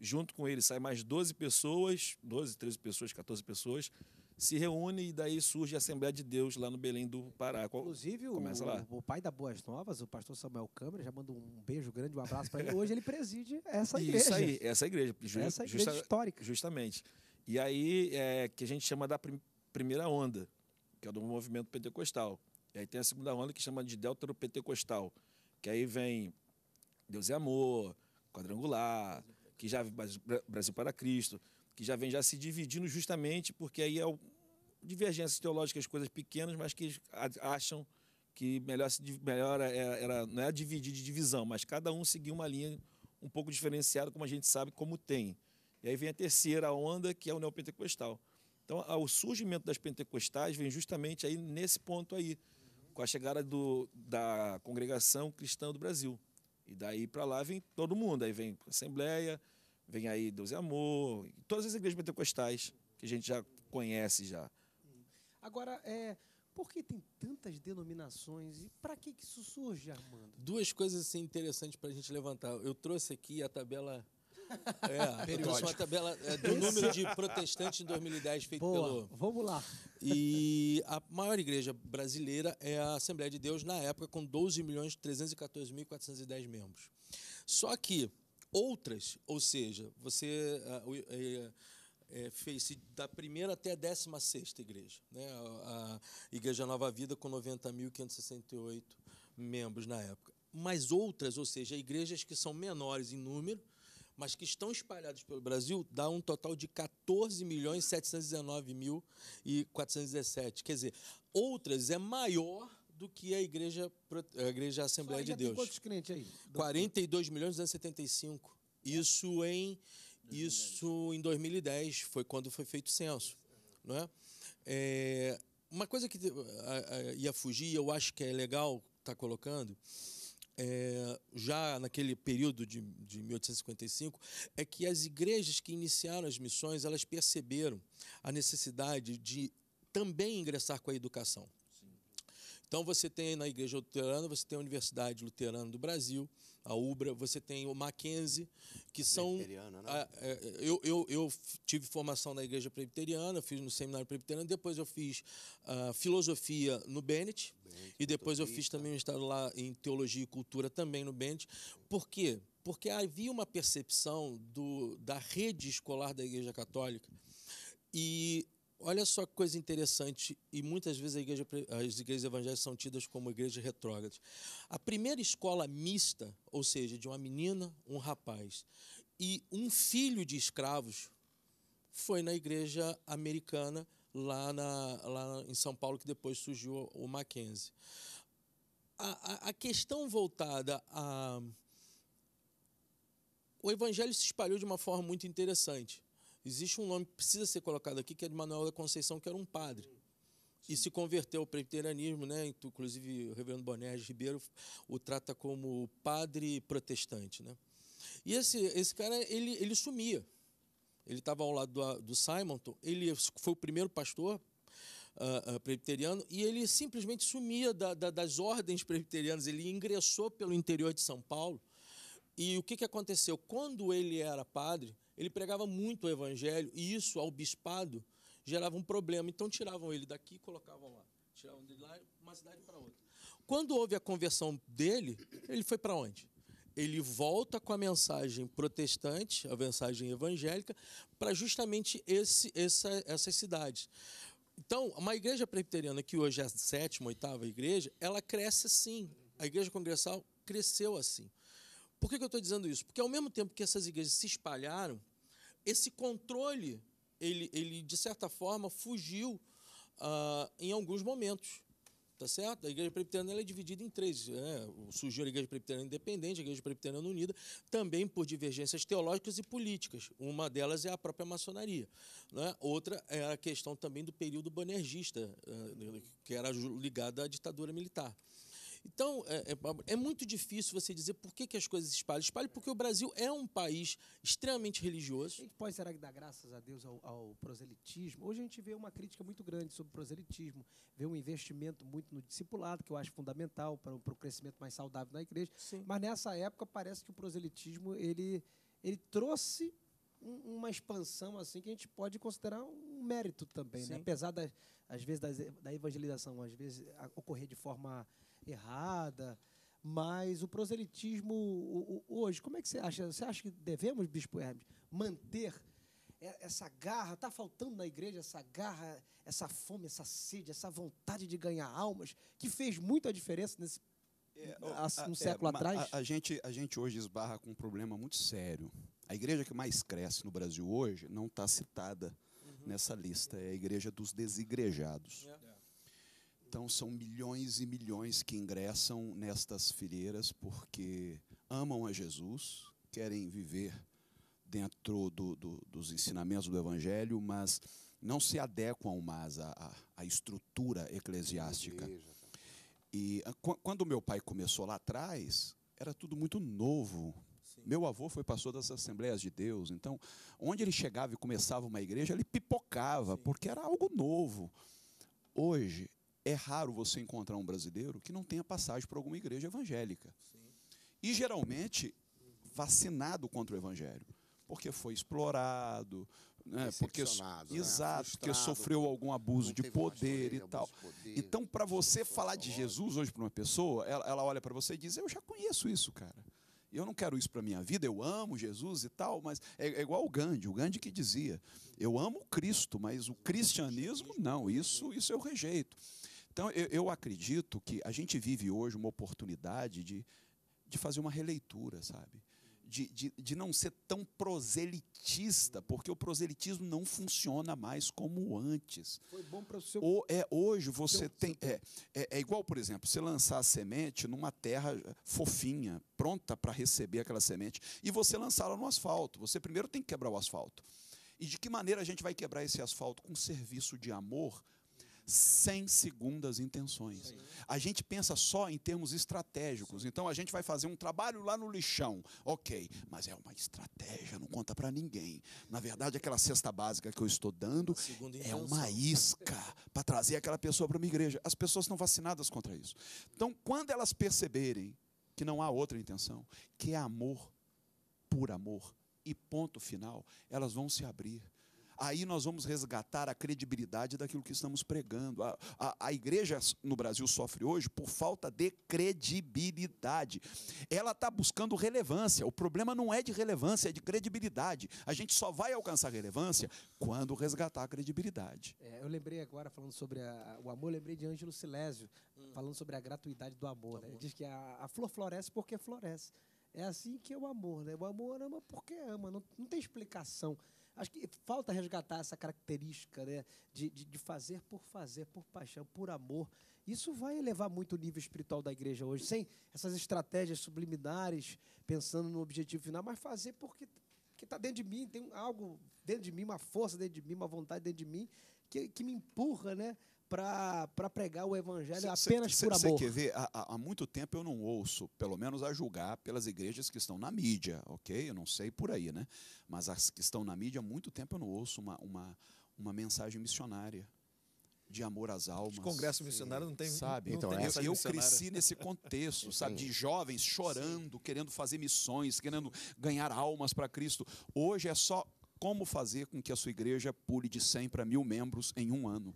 E: junto com ele sai mais 12 pessoas, 12, 13 pessoas, 14 pessoas, se reúne e daí surge a Assembleia de Deus lá no Belém do Pará. Inclusive, Começa o, lá. o
A: pai da Boas Novas, o pastor Samuel Câmara, já manda um beijo grande, um abraço para ele. Hoje ele preside essa igreja. Isso aí,
E: essa igreja. Ju, essa igreja justa, histórica. Justamente. E aí, é, que a gente chama da prim, primeira onda, que é do movimento pentecostal. E aí tem a segunda onda que chama de deltero-pentecostal, que aí vem Deus é Amor, Quadrangular, que já Brasil para Cristo que já vem já se dividindo justamente porque aí é o, divergências teológicas, coisas pequenas, mas que acham que melhor, se, melhor era, é, era, não é dividir de divisão, mas cada um seguir uma linha um pouco diferenciada, como a gente sabe, como tem. E aí vem a terceira onda, que é o neopentecostal. Então, o surgimento das pentecostais vem justamente aí nesse ponto aí, com a chegada do, da congregação cristã do Brasil. E daí para lá vem todo mundo, aí vem Assembleia, Vem aí Deus é Amor, todas as igrejas pentecostais
D: que a gente já conhece já.
A: Agora, é, por que tem tantas denominações e para que, que isso surge, Armando?
D: Duas coisas assim, interessantes para a gente levantar. Eu trouxe aqui a tabela é, Periódico. uma tabela é, do número de protestantes em 2010 feito Boa, pelo. Vamos lá. E a maior igreja brasileira é a Assembleia de Deus, na época, com 12 milhões membros. Só que outras, ou seja, você ah, é, é, fez da primeira até a 16 igreja, né? a, Igreja Nova Vida com 90.568 membros na época. Mas outras, ou seja, igrejas que são menores em número, mas que estão espalhadas pelo Brasil, dá um total de 14.719.417. milhões mil e Quer dizer, outras é maior do que a Igreja, a igreja Assembleia de Deus. quantos crentes aí? 42 milhões e 1975 Isso em, isso em 2010, foi quando foi feito o censo. Não é? é uma coisa que a, a, ia fugir, eu acho que é legal estar tá colocando, é, já naquele período de, de 1855, é que as igrejas que iniciaram as missões, elas perceberam a necessidade de também ingressar com a educação. Então você tem na Igreja Luterana, você tem a Universidade Luterana do Brasil, a UBRA, você tem o Mackenzie, que são. Né? É, é, eu, eu, eu, tive formação na Igreja Presbiteriana, fiz no Seminário Presbiteriano, depois eu fiz uh, Filosofia no Bennett, Bennett e depois eu fiz também um estado lá em Teologia e Cultura também no Bennett. Por quê? Porque havia uma percepção do, da rede escolar da Igreja Católica e Olha só que coisa interessante, e muitas vezes igreja, as igrejas evangélicas são tidas como igrejas retrógradas. A primeira escola mista, ou seja, de uma menina, um rapaz e um filho de escravos, foi na igreja americana, lá, na, lá em São Paulo, que depois surgiu o Mackenzie. A, a, a questão voltada a. O evangelho se espalhou de uma forma muito interessante Existe um nome que precisa ser colocado aqui, que é de Manuel da Conceição, que era um padre. Sim. E se converteu ao presbiterianismo, né? Então, inclusive o reverendo Bonés Ribeiro o trata como padre protestante. Né? E esse, esse cara, ele, ele sumia. Ele estava ao lado do, do Simonton, ele foi o primeiro pastor uh, uh, presbiteriano, e ele simplesmente sumia da, da, das ordens presbiterianas. Ele ingressou pelo interior de São Paulo. E o que, que aconteceu? Quando ele era padre, ele pregava muito o evangelho e isso ao bispado gerava um problema. Então tiravam ele daqui e colocavam lá. Tiravam de lá, uma cidade para outra. Quando houve a conversão dele, ele foi para onde? Ele volta com a mensagem protestante, a mensagem evangélica, para justamente esse, essa, essas cidades. Então, uma igreja presbiteriana, que hoje é a sétima, oitava igreja, ela cresce assim. A igreja congressal cresceu assim. Por que, que eu estou dizendo isso? Porque ao mesmo tempo que essas igrejas se espalharam, esse controle, ele, ele de certa forma, fugiu ah, em alguns momentos. Tá certo? A igreja presbiteriana é dividida em três. Né? Surgiu a igreja presbiteriana independente, a igreja presbiteriana unida, também por divergências teológicas e políticas. Uma delas é a própria maçonaria. Né? Outra é a questão também do período banergista, eh, que era ligado à ditadura militar. Então, é, é, é, muito difícil você dizer por que, que as coisas se espalham. Espalham porque o Brasil é um país extremamente religioso. A gente
A: pode, ser que dá graças a Deus ao, ao, proselitismo? Hoje a gente vê uma crítica muito grande sobre o proselitismo, vê um investimento muito no discipulado, que eu acho fundamental para, o crescimento mais saudável da igreja. Sim. Mas nessa época parece que o proselitismo ele, ele trouxe uma expansão assim que a gente pode considerar um mérito também, né? apesar das, às vezes das, da evangelização às vezes ocorrer de forma errada. Mas o proselitismo hoje, como é que você acha? Você acha que devemos, Bispo Hermes, manter essa garra? Está faltando na igreja essa garra, essa fome, essa sede, essa vontade de ganhar almas, que fez muita diferença nesse é, um é, século é, atrás? A,
B: a, gente, a gente hoje esbarra com um problema muito sério. A igreja que mais cresce no Brasil hoje não está citada uhum. nessa lista. É a igreja dos desigrejados. Yeah. É. Então são milhões e milhões que ingressam nestas fileiras porque amam a Jesus, querem viver dentro do, do, dos ensinamentos do Evangelho, mas não se adequam mais à, à, estrutura eclesiástica. Tá. E ah, quando meu pai começou lá atrás, era tudo muito novo. Sim. Meu avô foi pastor das Assembleias de Deus, então onde ele chegava e começava uma igreja, ele pipocava, Sim. porque era algo novo. Hoje é raro você encontrar um brasileiro que não tenha passagem por alguma igreja evangélica. Sim. E geralmente vacinado contra o evangelho, porque foi explorado, né, porque né? exato, porque sofreu algum abuso de poder e tal. Poder, então, para você falar de Jesus hoje para uma pessoa, ela, ela olha para você e diz: "Eu já conheço isso, cara. Eu não quero isso para minha vida. Eu amo Jesus e tal, mas é, é igual o Gandhi, o Gandhi que dizia: "Eu amo Cristo, mas o cristianismo não, isso isso eu rejeito". Então, eu, eu acredito que a gente vive hoje uma oportunidade de, de fazer uma releitura, sabe? De, de, de, não ser tão proselitista, porque o proselitismo não funciona mais como antes. Foi bom para o seu. Ou, é, hoje você seu, tem. Seu... É, é, é, igual, por exemplo, você lançar a semente numa terra fofinha, pronta para receber aquela semente, e você lançá-la no asfalto. Você primeiro tem que quebrar o asfalto. E de que maneira a gente vai quebrar esse asfalto? Com um serviço de amor sem segundas intenções. A gente pensa só em termos estratégicos. Então a gente vai fazer um trabalho lá no lixão, ok, mas é uma estratégia, não conta para ninguém. Na verdade, aquela cesta básica que eu estou dando
D: é uma isca
B: para trazer aquela pessoa para uma igreja. As pessoas estão vacinadas contra isso. Então, quando elas perceberem que não há outra intenção, que é amor por amor e ponto final, elas vão se abrir aí nós vamos resgatar a credibilidade daquilo que estamos pregando. A, a, a igreja no Brasil sofre hoje por falta de credibilidade. Ela está buscando relevância. O problema não é de relevância, é de credibilidade. A gente só vai alcançar relevância quando resgatar a credibilidade.
A: É, eu lembrei agora, falando sobre a, o amor, lembrei de Ângelo Silésio, hum. falando sobre a gratuidade do amor. Né? Ele diz que a, a flor floresce porque floresce. É assim que é o amor, né? O amor ama porque ama, não, não tem explicação. Acho que falta resgatar essa característica né, de, de, de, fazer por fazer, por paixão, por amor. Isso vai elevar muito o nível espiritual da igreja hoje, sem essas estratégias subliminares, pensando no objetivo final, mas fazer porque está dentro de mim, tem algo dentro de mim, uma força dentro de mim, uma vontade dentro de mim, que, que me empurra né, para pregar o evangelho cê, apenas cê, por amor. Você quer
B: ver? Há, há, muito tempo eu não ouço, pelo menos a julgar pelas igrejas que estão na mídia, ok? Eu não sei por aí, né? Mas as que estão na mídia, há muito tempo eu não ouço uma, uma, uma mensagem missionária de amor às almas. Os congresso missionário
E: não tem, sabe? Não então, tem eu, eu cresci
B: nesse contexto, sabe, de jovens chorando, Sim. querendo fazer missões, querendo ganhar almas para Cristo. Hoje é só como fazer com que a sua igreja pule de 100 para mil membros em um ano.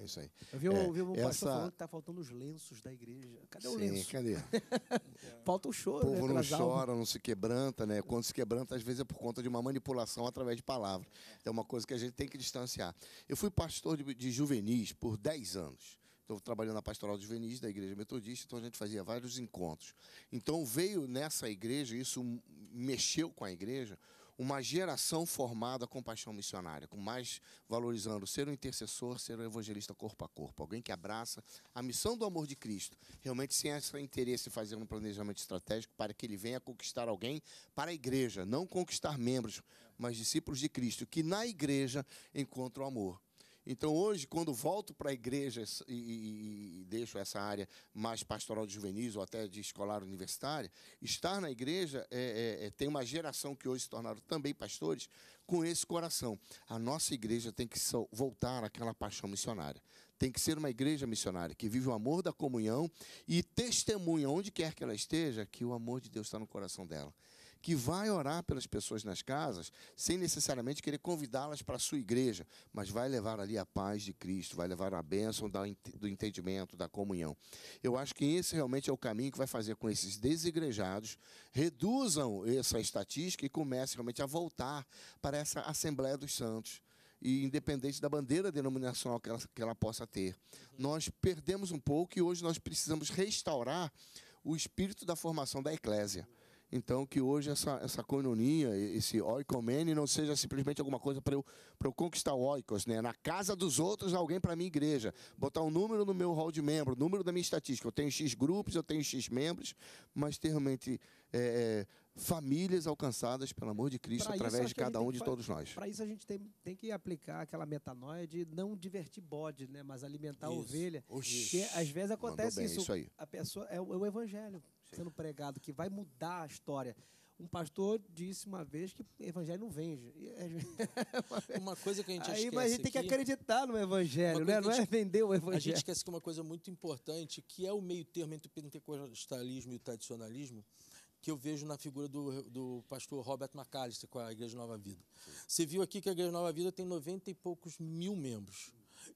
B: É isso aí. Eu vi, é, eu vi essa... pastor falando que
A: está faltando os lenços da igreja. Cadê Sim, o lenço?
C: Cadê? Falta
A: o choro. O povo né, não chora,
C: almas. não se quebranta, né? Quando se quebranta, às vezes é por conta de uma manipulação através de palavras. É uma coisa que a gente tem que distanciar. Eu fui pastor de, de juvenis por 10 anos. Estou trabalhando na pastoral de juvenis da igreja metodista, então a gente fazia vários encontros. Então veio nessa igreja, isso mexeu com a igreja, uma geração formada com paixão missionária, com mais valorizando ser um intercessor, ser um evangelista corpo a corpo, alguém que abraça a missão do amor de Cristo, realmente sem esse interesse em fazer um planejamento estratégico para que ele venha conquistar alguém para a igreja, não conquistar membros, mas discípulos de Cristo, que na igreja encontram o amor. Então, hoje, quando volto para a igreja e, e, e, deixo essa área mais pastoral de juvenis ou até de escolar universitária, estar na igreja é, é, é, tem uma geração que hoje se tornaram também pastores com esse coração. A nossa igreja tem que voltar àquela paixão missionária. Tem que ser uma igreja missionária que vive o amor da comunhão e testemunha, onde quer que ela esteja, que o amor de Deus está no coração dela que vai orar pelas pessoas nas casas, sem necessariamente querer convidá-las para a sua igreja, mas vai levar ali a paz de Cristo, vai levar a bênção do entendimento, da comunhão. Eu acho que esse realmente é o caminho que vai fazer com esses desigrejados reduzam essa estatística e comecem realmente a voltar para essa Assembleia dos Santos e independente da bandeira denominacional que ela, que ela possa ter. Nós perdemos um pouco e hoje nós precisamos restaurar o espírito da formação da eclésia. Então, que hoje essa, essa coinonia, esse oikomene, não seja simplesmente alguma coisa para eu, pra eu conquistar oikos, né? Na casa dos outros, alguém para a minha igreja. Botar um número no meu hall de membro, número da minha estatística. Eu tenho X grupos, eu tenho X membros, mas ter realmente é, é famílias alcançadas pelo amor de Cristo pra através de cada um de todos nós. Para
A: isso, a gente tem, tem que aplicar aquela metanoia de não divertir bode, né? Mas alimentar isso. a ovelha. Oxi. Porque às vezes acontece bem, isso. isso a pessoa, é, é o evangelho sendo pregado, que vai mudar a história. Um pastor disse uma vez que o evangelho não vende.
D: É uma coisa que a gente Aí, esquece. Mas a gente tem que, acreditar
A: no evangelho, né? não é vender o evangelho. A gente esquece
D: que uma coisa muito importante, que é o meio termo entre o pentecostalismo e o tradicionalismo, que eu vejo na figura do, do pastor Robert McAllister com a Igreja Nova Vida. Você viu aqui que a Igreja Nova Vida tem 90 e poucos mil membros.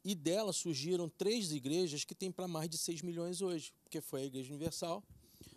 D: E dela surgiram três igrejas que têm para mais de 6 milhões hoje, porque foi a Igreja Universal,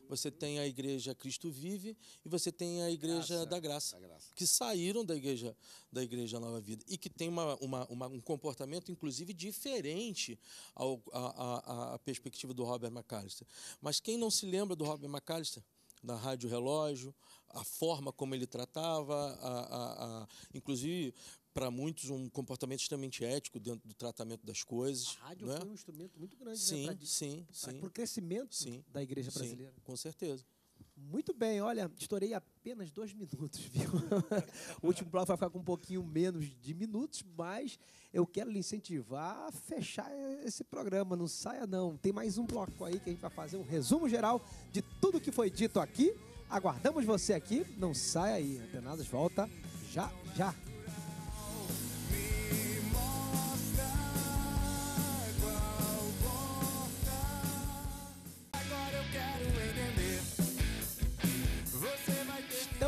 D: você tem a igreja Cristo Vive e você tem a igreja Graça, da, Graça, da, Graça, que saíram da igreja da igreja Nova Vida e que tem uma, uma, uma, um comportamento inclusive diferente ao, a, a, a perspectiva do Robert McAllister. Mas quem não se lembra do Robert McAllister? da Rádio Relógio, a forma como ele tratava, a, a, a, inclusive para muitos, um comportamento extremamente ético dentro do tratamento das coisas. A rádio né? foi um instrumento
A: muito grande sim, né, pra,
D: sim, pra, sim. para o crescimento sim, da igreja brasileira. Sim, com certeza. Muito
A: bem, olha, estourei apenas dois minutos, viu? o último bloco vai ficar com um pouquinho menos de minutos, mas eu quero lhe incentivar a fechar esse programa. Não saia, não. Tem mais um bloco aí que a gente vai fazer um resumo geral de tudo que foi dito aqui. Aguardamos você aqui. Não saia aí. Antenadas volta já, já.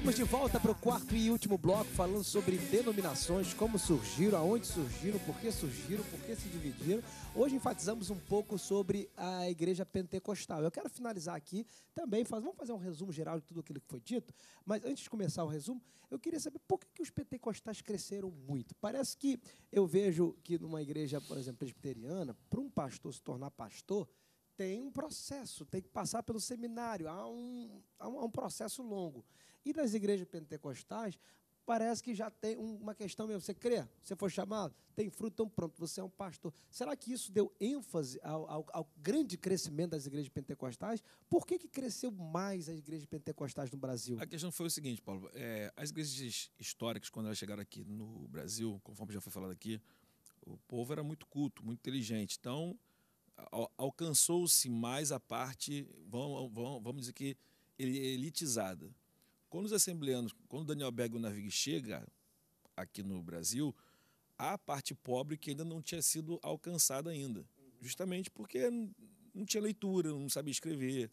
A: Estamos de volta para o quarto e último bloco falando sobre denominações, como surgiram, aonde surgiram, por que surgiram, por que se dividiram. Hoje enfatizamos um pouco sobre a igreja pentecostal. Eu quero finalizar aqui também, faz, vamos fazer um resumo geral de tudo aquilo que foi dito, mas antes de começar o resumo, eu queria saber por que, que os pentecostais cresceram muito. Parece que eu vejo que numa igreja, por exemplo, presbiteriana, para um pastor se tornar pastor, tem um processo, tem que passar pelo seminário, há um, há um, há um processo longo. E nas igrejas pentecostais, parece que já tem uma questão mesmo. Você crê? Você foi chamado? Tem fruto? Então pronto, você é um pastor. Será que isso deu ênfase ao, ao, ao grande crescimento das igrejas pentecostais? Por que, que cresceu mais as igrejas pentecostais no Brasil?
E: A questão foi o seguinte, Paulo. É, as igrejas históricas, quando elas chegaram aqui no Brasil, conforme já foi falado aqui, o povo era muito culto, muito inteligente. Então, alcançou-se mais a parte, vamos, vamos, vamos dizer que elitizada. Quando os assembleanos, quando Daniel Berg Navig chega aqui no Brasil, há a parte pobre que ainda não tinha sido alcançada ainda, justamente porque não tinha leitura, não sabia escrever,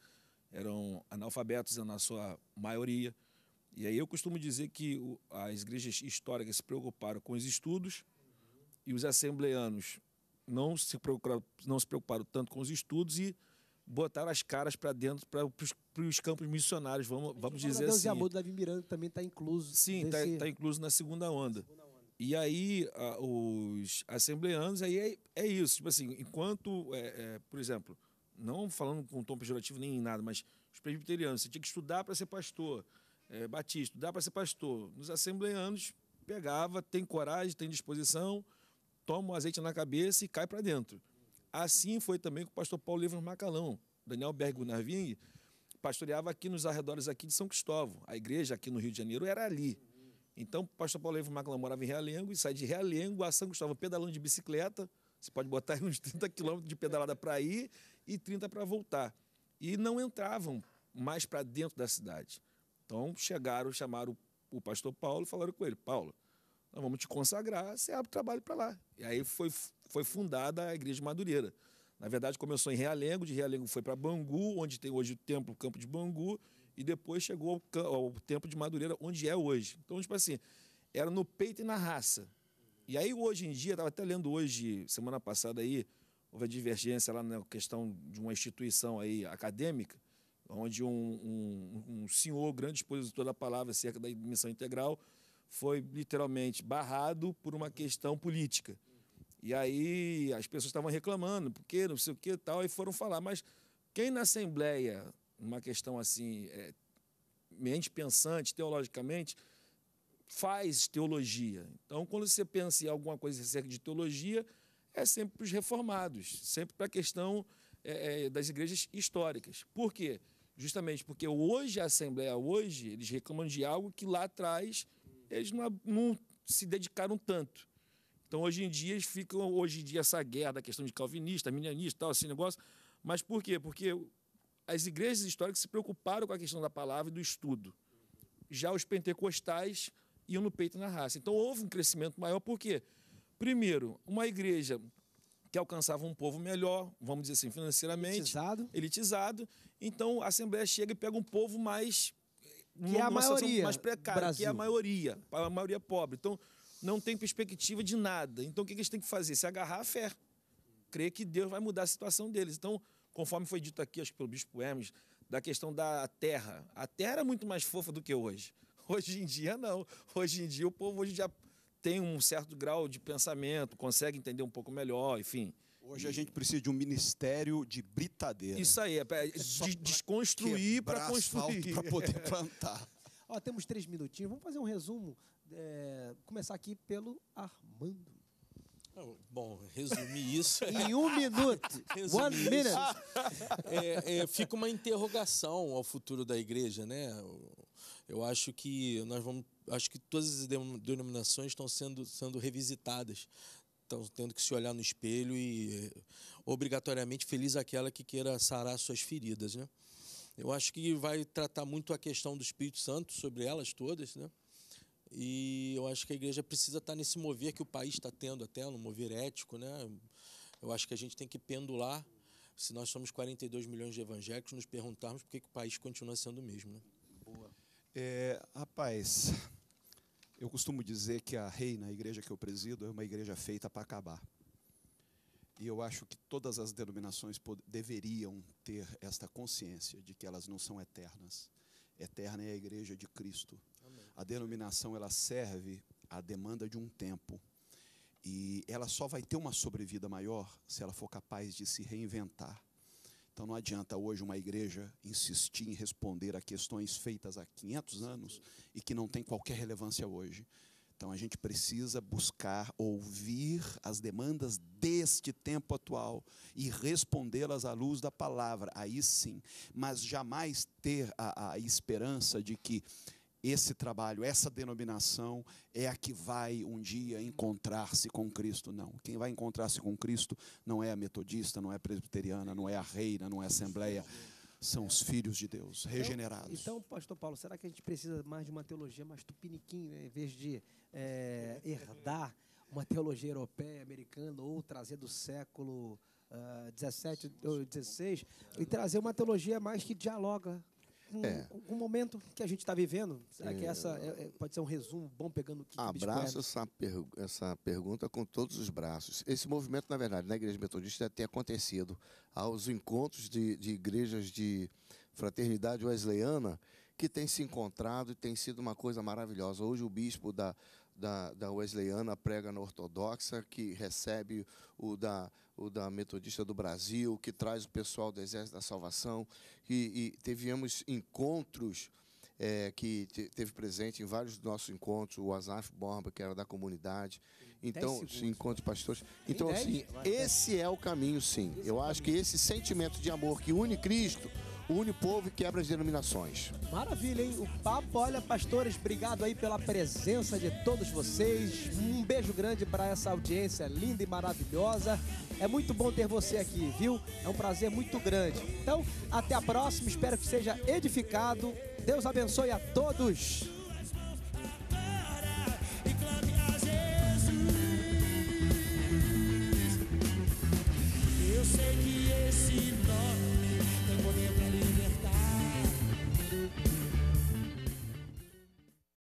E: eram analfabetos na sua maioria. E aí eu costumo dizer que as igrejas históricas se preocuparam com os estudos e os assembleanos não se preocuparam, não se preocuparam tanto com os estudos e botaram as caras para dentro para os campos missionários, vamos, vamos dizer Deus assim. Deus e Amor do
A: Davi Miranda também está incluso. Sim, está tá
E: incluso na segunda onda. Segunda onda. E aí, a, os assembleanos, aí é, é, isso. Tipo assim, enquanto, é, é, por exemplo, não falando com tom pejorativo nem nada, mas os presbiterianos, você tinha que estudar para ser pastor, é, batista, estudar para ser pastor. Nos assembleanos, pegava, tem coragem, tem disposição, toma o um azeite na cabeça e cai para dentro. Assim foi também com o pastor Paulo Livros Macalão. Daniel Bergo Narving pastoreava aqui nos arredores aqui de São Cristóvão. A igreja aqui no Rio de Janeiro era ali. Então, o pastor Paulo Livros Macalão morava em Realengo e sai de Realengo a São Cristóvão pedalando de bicicleta. Você pode botar uns 30 quilômetros de pedalada para ir e 30 para voltar. E não entravam mais para dentro da cidade. Então, chegaram, chamaram o pastor Paulo e falaram com ele: Paulo, nós vamos te consagrar, você abre o trabalho para lá. E aí foi foi fundada a Igreja de Madureira. Na verdade, começou em Realengo, de Realengo foi para Bangu, onde tem hoje o templo, o campo de Bangu, e depois chegou ao, ao templo de Madureira, onde é hoje. Então, tipo assim, era no peito e na raça. E aí, hoje em dia, estava até lendo hoje, semana passada aí, houve a divergência lá na questão de uma instituição aí acadêmica, onde um, um, um senhor, grande expositor da palavra acerca da missão integral, foi literalmente barrado por uma questão política. E aí as pessoas estavam reclamando, porque não sei o que tal, e foram falar. Mas quem na Assembleia, uma questão assim, é, mente pensante, teologicamente, faz teologia. Então, quando você pensa em alguma coisa acerca de teologia, é sempre para os reformados, sempre para a questão é, é das igrejas históricas. Por quê? Justamente porque hoje a Assembleia, hoje, eles reclamam de algo que lá atrás eles não, não se dedicaram tanto. Então, hoje em dia, fica hoje em dia essa guerra da questão de calvinista, minianista, tal, esse negócio. Mas por quê? Porque as igrejas históricas se preocuparam com a questão da palavra e do estudo. Já os pentecostais iam no peito na raça. Então, houve um crescimento maior. Por quê? Primeiro, uma igreja que alcançava um povo melhor, vamos dizer assim, financeiramente. Elitizado. Elitizado. Então, a Assembleia chega e pega um povo mais... Que é a maioria. Mais precário, que é a maioria. A maioria pobre. Então não tem perspectiva de nada. Então o que eles têm que fazer? Se agarrar à fé. Crer que Deus vai mudar a situação deles. Então, conforme foi dito aqui, acho que pelo bispo Hermes, da questão da terra. A terra era muito mais fofa do que hoje. Hoje em dia, não. Hoje em dia, o povo hoje já tem um certo grau de pensamento, consegue entender um pouco melhor, enfim. Hoje a gente
B: precisa de um ministério de britadeira.
E: Isso aí, é, pra, é de,
D: desconstruir para construir. Para poder plantar.
A: Ó, temos três minutinhos, vamos fazer um resumo é, começar aqui pelo
D: Armando. Bom, resumir isso. em um minuto. One minute. É, é, fica uma interrogação ao futuro da igreja, né? Eu acho que nós vamos. Acho que todas as denominações estão sendo, sendo revisitadas. Estão tendo que se olhar no espelho e, eh, obrigatoriamente, feliz aquela que queira sarar suas feridas, né? Eu acho que vai tratar muito a questão do Espírito Santo sobre elas todas, né? E eu acho que a igreja precisa estar tá nesse mover que o país está tendo até, um mover ético, né? Eu acho que a gente tem que pendular. Se nós somos 42 milhões de evangélicos, nos perguntarmos por que, que o país continua sendo o mesmo, né? Boa.
B: É, rapaz, eu costumo dizer que a Reina, a igreja que eu presido, é uma igreja feita para acabar. E eu acho que todas as denominações deveriam ter esta consciência de que elas não são eternas. Eterna é a igreja de Cristo. A denominação ela serve à demanda de um tempo. E ela só vai ter uma sobrevida maior se ela for capaz de se reinventar. Então não adianta hoje uma igreja insistir em responder a questões feitas há 500 anos e que não tem qualquer relevância hoje. Então a gente precisa buscar ouvir as demandas deste tempo atual e respondê-las à luz da palavra, aí sim, mas jamais ter a, a esperança de que esse trabalho, essa denominação é a que vai um dia encontrar-se com Cristo. Não. Quem vai encontrar-se com Cristo não é a metodista, não é a presbiteriana, não é a reina, não é a assembleia. São os filhos de Deus, então, regenerados.
A: Então, então pastor Paulo, será que a gente precisa mais de uma teologia mais tupiniquim, né? em vez de é, herdar uma teologia europeia, americana, ou trazer do século uh, ah, 17 ou 16, e trazer uma teologia mais que dialoga com, é. com, o momento que a gente está vivendo? Será que é. essa é, é, pode ser um resumo bom pegando o que Abraço
C: essa, per essa pergunta com todos os braços. Esse movimento, na verdade, na Igreja Metodista já tem acontecido aos encontros de, de igrejas de fraternidade wesleyana que tem se encontrado e tem sido uma coisa maravilhosa. Hoje o bispo da, da, da Wesleyana prega na ortodoxa, que recebe o da o da Metodista do Brasil, que traz o pessoal do Exército da Salvação, e, e tivemos encontros é, que teve presente em vários dos nossos encontros, o Azaf Borba, que era da comunidade, então, segundos, encontros pastores. Então, assim, esse é o caminho, sim. É Eu acho que esse sentimento de amor que une Cristo une o povo e quebra as denominações.
A: Maravilha, hein? O papo, olha, pastores, obrigado aí pela presença de todos vocês. Um beijo grande para essa audiência linda e maravilhosa. É muito bom ter você aqui, viu? É um prazer muito grande. Então, até a próxima. Espero que seja edificado. Deus abençoe a todos.